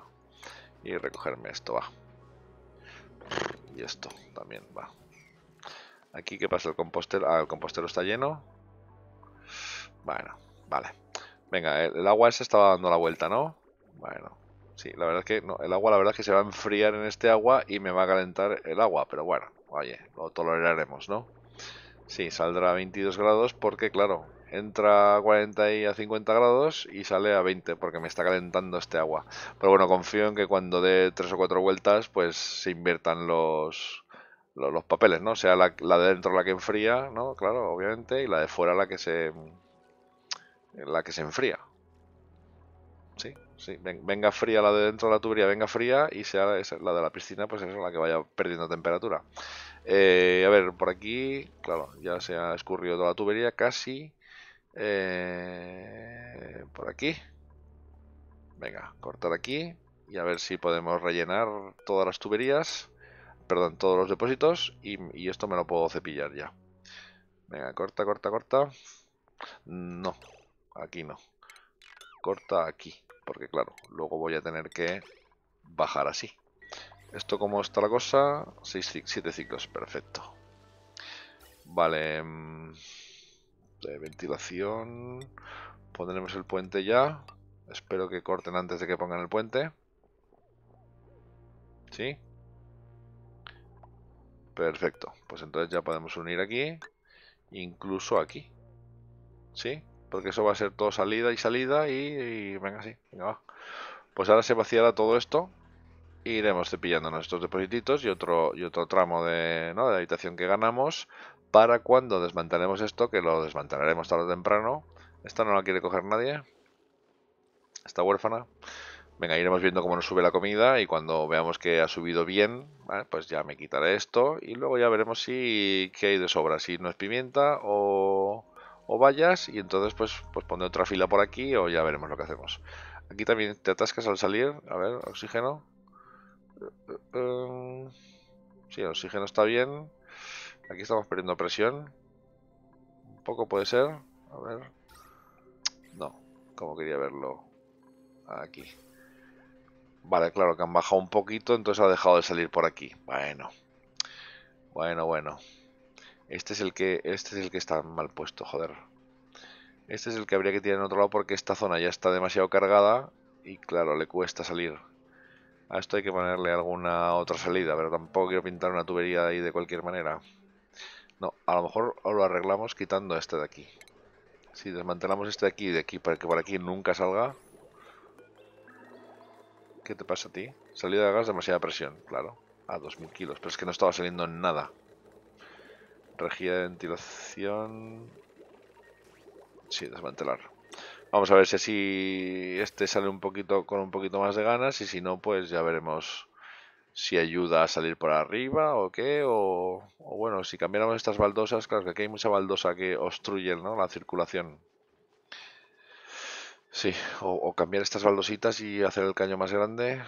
Y recogerme esto, va. Y esto también va. Aquí, ¿qué pasa? El compostero. Ah, el compostero está lleno. Bueno, vale. Venga, el, agua se estaba dando la vuelta, ¿no? Bueno, sí, la verdad es que no, el agua, la verdad es que se va a enfriar en este agua y me va a calentar el agua, pero bueno, oye, lo toleraremos, ¿no? Sí, saldrá a 22 grados porque, claro, entra a 40 y a 50 grados y sale a 20 porque me está calentando este agua. Pero bueno, confío en que cuando dé 3 o 4 vueltas pues se inviertan los, los, papeles, ¿no? sea, la, de dentro la que enfría, ¿no? Claro, obviamente, y la de fuera la que se mm, la que se enfría. Sí, sí, venga fría la de dentro de la tubería, venga fría y sea la de la piscina, pues es la que vaya perdiendo temperatura. Eh, a ver, por aquí, claro, ya se ha escurrido toda la tubería casi. Eh, por aquí. Venga, cortar aquí y a ver si podemos rellenar todas las tuberías perdón, todos los depósitos y, esto me lo puedo cepillar ya. Venga, corta, corta, corta. No, aquí no. Corta aquí, porque claro, luego voy a tener que bajar así. Esto como está la cosa, 6, 7 ciclos, perfecto. Vale, mm, ventilación, pondremos el puente ya. Espero que corten antes de que pongan el puente. ¿Sí? Perfecto, pues entonces ya podemos unir aquí, incluso aquí. ¿Sí? Porque eso va a ser todo salida y salida y, venga, sí, venga, va. Pues ahora se vaciará todo esto iremos cepillando nuestros deposititos y otro, y otro tramo de, habitación que ganamos para cuando desmantelemos esto, que lo desmantelaremos tarde o temprano. Esta no la quiere coger nadie. Está huérfana venga, iremos viendo cómo nos sube la comida y cuando veamos que ha subido bien, pues ya me quitaré esto y luego ya veremos si hay de sobra, si no es pimienta o, o vallas y entonces pues, pues pondré otra fila por aquí o ya veremos lo que hacemos. Aquí también te atascas al salir, a ver, oxígeno. Sí, el oxígeno está bien. Aquí estamos perdiendo presión. Un poco puede ser. A ver. No, como quería verlo. Aquí. Vale, claro, que han bajado un poquito, entonces ha dejado de salir por aquí. Bueno. Bueno, bueno. Este es el que este es el que está mal puesto, joder. Este es el que habría que tirar en otro lado porque esta zona ya está demasiado cargada y claro, le cuesta salir. A esto hay que ponerle alguna otra salida, pero tampoco quiero pintar una tubería ahí de cualquier manera. No, a lo mejor lo arreglamos quitando este de aquí. Si desmantelamos este de aquí y de aquí para que por aquí nunca salga, ¿Qué te pasa a ti? Salida de gas, demasiada presión, claro. A 2000 kilos, pero es que no estaba saliendo en nada. Regía de ventilación... Sí, desmantelar. Vamos a ver si este sale un poquito con un poquito más de ganas y si no, pues ya veremos si ayuda a salir por arriba o qué, o, bueno, si cambiáramos estas baldosas, claro que aquí hay mucha baldosa que obstruye ¿no? la circulación. Sí, o, cambiar estas baldositas y hacer el caño más grande.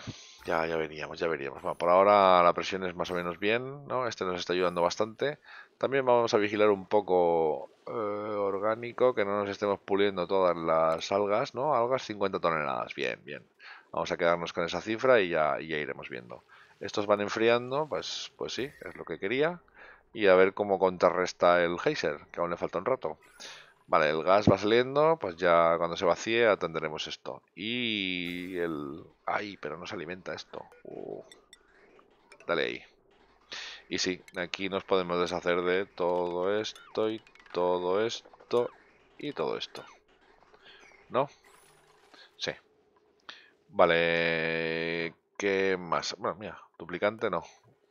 Ya, ya veríamos, ya veríamos. Bueno, por ahora la presión es más o menos bien, ¿no? Este nos está ayudando bastante. También vamos a vigilar un poco eh, orgánico, que no nos estemos puliendo todas las algas, ¿no? Algas 50 toneladas, bien, bien. Vamos a quedarnos con esa cifra y ya, ya iremos viendo. Estos van enfriando, pues, pues sí, es lo que quería. Y a ver cómo contrarresta el geyser, que aún le falta un rato. Vale, el gas va saliendo, pues ya cuando se vacíe atenderemos esto. Y el... ¡Ay! Pero no se alimenta esto. Dale ahí. Y sí, aquí nos podemos deshacer de todo esto y todo esto y todo esto. ¿No? Sí. Vale. ¿Qué más? Bueno, mira, duplicante no.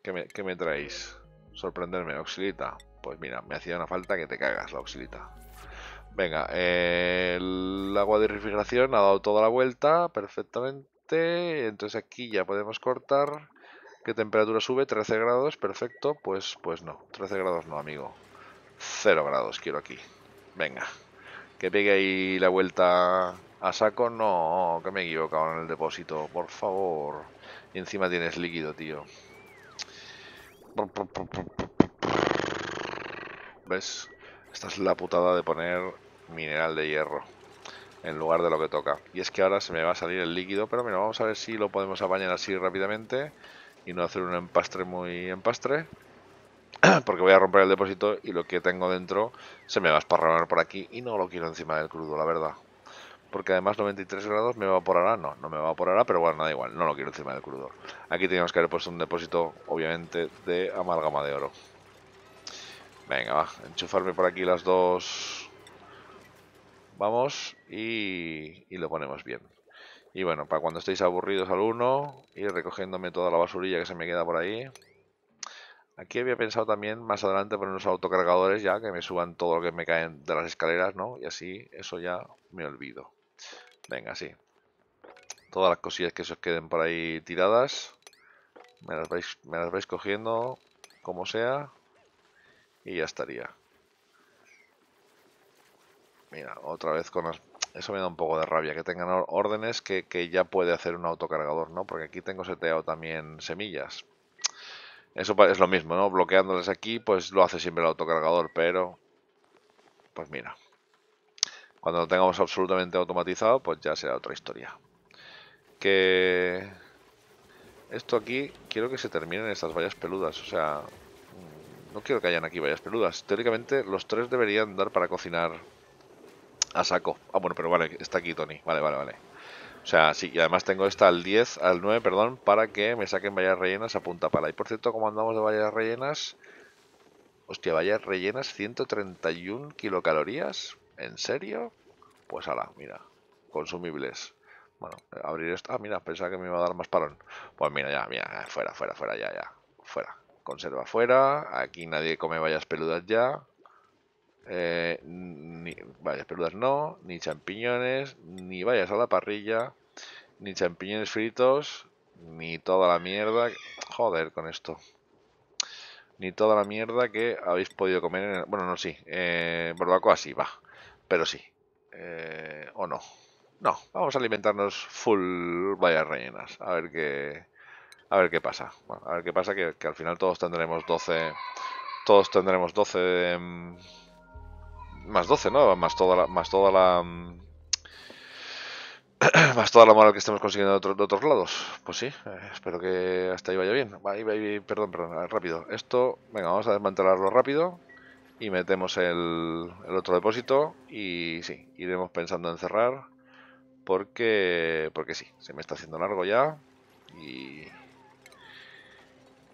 ¿Qué me, qué me traéis? Sorprenderme, auxilita. Pues mira, me hacía una falta que te cagas la auxilita. Venga, el agua de refrigeración ha dado toda la vuelta perfectamente. Entonces aquí ya podemos cortar. ¿Qué temperatura sube? 13 grados, perfecto. Pues, pues no, 13 grados no, amigo. 0 grados quiero aquí. Venga, que pegue ahí la vuelta a saco. No, que me he equivocado en el depósito, por favor. Y encima tienes líquido, tío. ¿Ves? Esta es la putada de poner mineral de hierro en lugar de lo que toca. Y es que ahora se me va a salir el líquido, pero mira, vamos a ver si lo podemos apañar así rápidamente y no hacer un empastre muy empastre, porque voy a romper el depósito y lo que tengo dentro se me va a esparramar por aquí y no lo quiero encima del crudo, la verdad. Porque además 93 grados me va evaporará, no, no me va evaporará, pero bueno, nada igual, no lo quiero encima del crudo. Aquí teníamos que haber puesto un depósito, obviamente, de amalgama de oro. Venga, va, enchufarme por aquí las dos Vamos y, lo ponemos bien. Y bueno, para cuando estéis aburridos al 1, ir recogiéndome toda la basurilla que se me queda por ahí. Aquí había pensado también más adelante poner unos autocargadores ya que me suban todo lo que me caen de las escaleras, ¿no? Y así eso ya me olvido. Venga, sí. Todas las cosillas que se os queden por ahí tiradas, me las me las vais cogiendo como sea y ya estaría mira, otra vez con Eso me da un poco de rabia, que tengan órdenes que, que ya puede hacer un autocargador, ¿no? Porque aquí tengo seteado también semillas. Eso es lo mismo, ¿no? Bloqueándoles aquí, pues lo hace siempre el autocargador, pero... Pues mira. Cuando lo tengamos absolutamente automatizado, pues ya será otra historia. Que... Esto aquí, quiero que se terminen estas vallas peludas, o sea... No quiero que hayan aquí vallas peludas. Teóricamente, los tres deberían dar para cocinar a saco. Ah, bueno, pero vale, está aquí Tony. Vale, vale, vale. O sea, sí, y además tengo esta al 10, al 9, perdón, para que me saquen vallas rellenas a punta pala. Y por cierto, como andamos de vallas rellenas... Hostia, vallas rellenas, 131 kilocalorías. ¿En serio? Pues ala, mira. Consumibles. Bueno, abrir esto. Ah, mira, pensaba que me iba a dar más palón. Pues mira, ya, mira, fuera, fuera, fuera, ya, ya. Fuera. Conserva fuera. Aquí nadie come vallas peludas ya. Eh, ni vallas peludas no, ni champiñones, ni vallas a la parrilla, ni champiñones fritos, ni toda la mierda. Joder con esto. Ni toda la mierda que habéis podido comer en Bueno, no, sí. Eh, barbacoa sí, va. Pero sí. Eh, o no. No, vamos a alimentarnos full vallas rellenas. A ver qué... A ver qué pasa. a ver qué pasa que, que al final todos tendremos 12... Todos tendremos 12... De, más 12, ¿no? Más toda la... Más toda la mm, más toda la moral que estemos consiguiendo de, otros lados. Pues sí, eh, espero que hasta ahí vaya bien. perdón, perdón, rápido. Esto, venga, vamos a desmantelarlo rápido y metemos el, el, otro depósito y sí, iremos pensando en cerrar porque, porque sí, se me está haciendo largo ya y,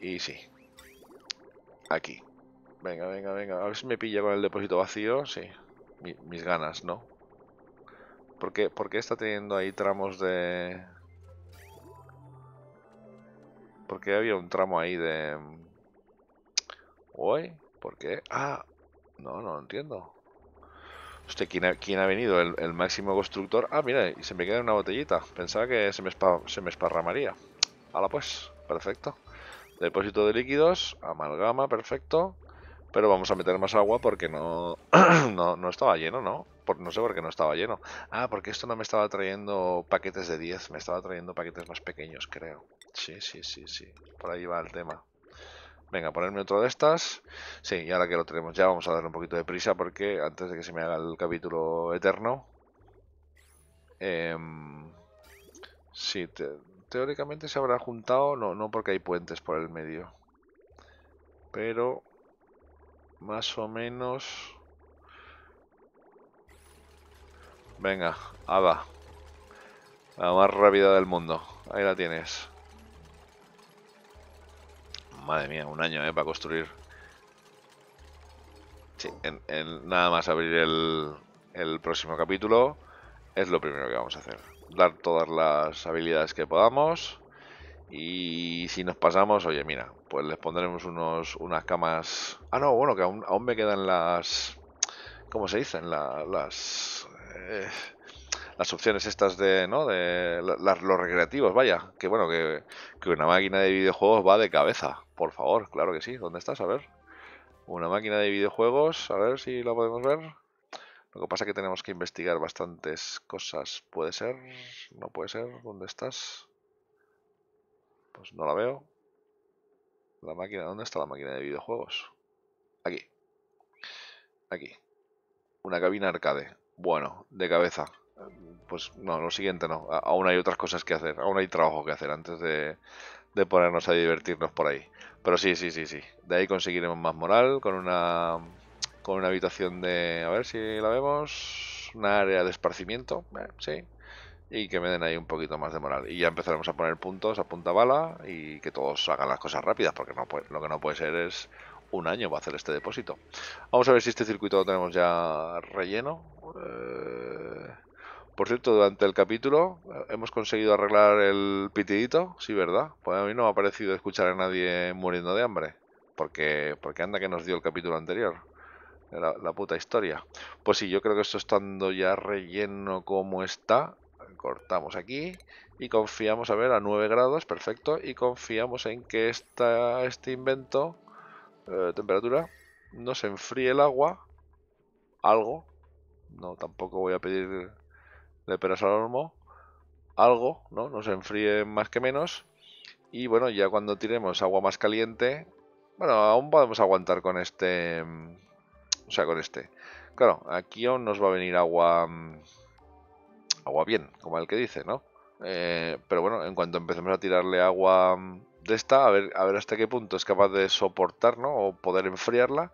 y sí, aquí. Venga, venga, venga. A ver si me pilla con el depósito vacío. Sí. mis ganas, ¿no? ¿Por qué, está teniendo ahí tramos de...? ¿Por qué había un tramo ahí de...? ¿Uy? Mm, ¿Por qué? Ah, no, no lo entiendo. Usted, ¿quién ha, venido? ¿El, máximo constructor? Ah, mira, y se me queda una botellita. Pensaba que se me, se me esparramaría. Hala pues, perfecto. Depósito de líquidos, amalgama, perfecto. Pero vamos a meter más agua porque no, no, estaba lleno, ¿no? no sé por qué no estaba lleno. Ah, porque esto no me estaba trayendo paquetes de 10, me estaba trayendo paquetes más pequeños, creo. Sí, sí, sí, sí. Por ahí va el tema. Venga, ponerme otro de estas. Sí, y ahora que lo tenemos ya, vamos a darle un poquito de prisa porque antes de que se me haga el capítulo eterno. Em, sí, teóricamente se habrá juntado, no, no porque hay puentes por el medio. Pero más o menos. Venga, Ada. La más rápida del mundo. Ahí la tienes. Madre mía, un año, ¿eh? Para construir. Sí, nada más abrir el, el próximo capítulo es lo primero que vamos a hacer. Dar todas las habilidades que podamos. Y si nos pasamos, oye, mira, pues les pondremos unos, unas camas... Ah, no, bueno, que aún, aún me quedan las... ¿Cómo se dicen? las... Eh, las opciones estas de, ¿no? De los recreativos, vaya. Que bueno, que, que una máquina de videojuegos va de cabeza. Por favor, claro que sí. ¿Dónde estás? A ver. Una máquina de videojuegos. A ver si la podemos ver. Lo que pasa es que tenemos que investigar bastantes cosas. ¿Puede ser? ¿No puede ser? ¿Dónde estás? Pues no la veo. La máquina, ¿dónde está la máquina de videojuegos? Aquí. Aquí. Una cabina arcade. Bueno, de cabeza. Pues no, lo siguiente no. aún hay otras cosas que hacer. Aún hay trabajo que hacer antes de, de ponernos a divertirnos por ahí. Pero sí, sí, sí, sí. De ahí conseguiremos más moral con una con una habitación de, a ver si la vemos, una área de esparcimiento, eh, sí, y que me den ahí un poquito más de moral. Y ya empezaremos a poner puntos a punta bala y que todos hagan las cosas rápidas, porque lo que no puede ser es un año va a hacer este depósito. Vamos a ver si este circuito lo tenemos ya relleno. Eh, por cierto, durante el capítulo eh, hemos conseguido arreglar el pitidito, sí, ¿verdad? Pues a mí no me ha parecido escuchar a nadie muriendo de hambre, porque, porque anda que nos dio el capítulo anterior. La, la puta historia. Pues sí, yo creo que esto estando ya relleno como está, cortamos aquí y confiamos, a ver, a 9 grados, perfecto, y confiamos en que esta, este invento, eh, temperatura, nos enfríe el agua, algo, no, tampoco voy a pedir de peras al olmo, algo, ¿no? Nos enfríe más que menos, y bueno, ya cuando tiremos agua más caliente, bueno, aún podemos aguantar con este, mm, o sea, con este. Claro, aquí aún nos va a venir agua mm, agua bien, como el que dice, ¿no? Eh, pero bueno, en cuanto empecemos a tirarle agua mm, de esta, a ver, a ver hasta qué punto es capaz de soportar, ¿no? O poder enfriarla.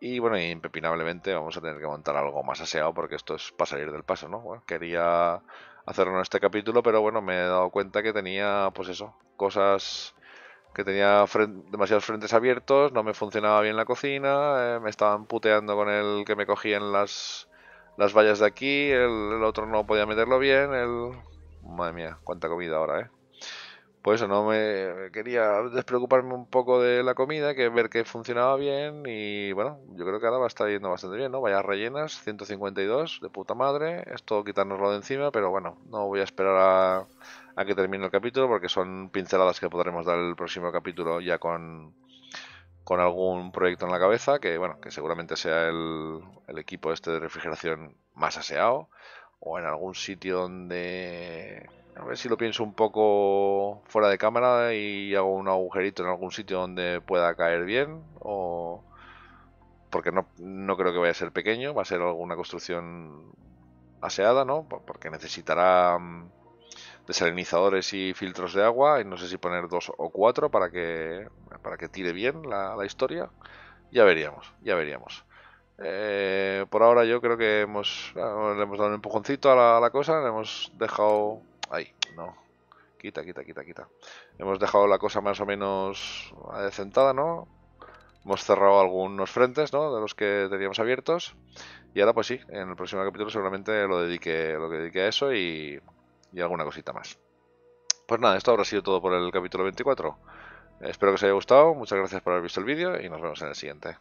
Y bueno, impepinablemente vamos a tener que montar algo más aseado porque esto es para salir del paso, ¿no? quería hacerlo en este capítulo, pero bueno, me he dado cuenta que tenía, pues eso, cosas que tenía demasiados frentes abiertos, no me funcionaba bien la cocina, eh, me estaban puteando con el que me cogía en las las vallas de aquí, el, otro no podía meterlo bien, el... Madre mía, cuánta comida ahora, ¿eh? Pues eso, no me quería despreocuparme un poco de la comida, que ver que funcionaba bien y bueno, yo creo que ahora va a estar yendo bastante bien, ¿no? Vallas rellenas, 152, de puta madre, esto quitárnoslo de encima, pero bueno, no voy a esperar a que termine el capítulo porque son pinceladas que podremos dar el próximo capítulo ya con, con algún proyecto en la cabeza, que bueno, que seguramente sea el, el equipo este de refrigeración más aseado, o en algún sitio donde a ver si lo pienso un poco fuera de cámara y hago un agujerito en algún sitio donde pueda caer bien. O... Porque no, no, creo que vaya a ser pequeño, va a ser alguna construcción aseada, ¿no? Porque necesitará mm, desalinizadores y filtros de agua. Y no sé si poner dos o cuatro para que, para que tire bien la, historia. Ya veríamos, ya veríamos. Eh, por ahora yo creo que hemos, ah, le hemos dado un empujoncito a la, cosa, le hemos dejado... Ahí, no. Quita, quita, quita, quita. Hemos dejado la cosa más o menos eh, ...sentada, ¿no? Hemos cerrado algunos frentes, ¿no? De los que teníamos abiertos. Y ahora pues sí, en el próximo capítulo seguramente lo dedique, lo dedique a eso y y alguna cosita más. Pues nada, esto habrá sido todo por el capítulo 24. Espero que os haya gustado, muchas gracias por haber visto el vídeo y nos vemos en el siguiente.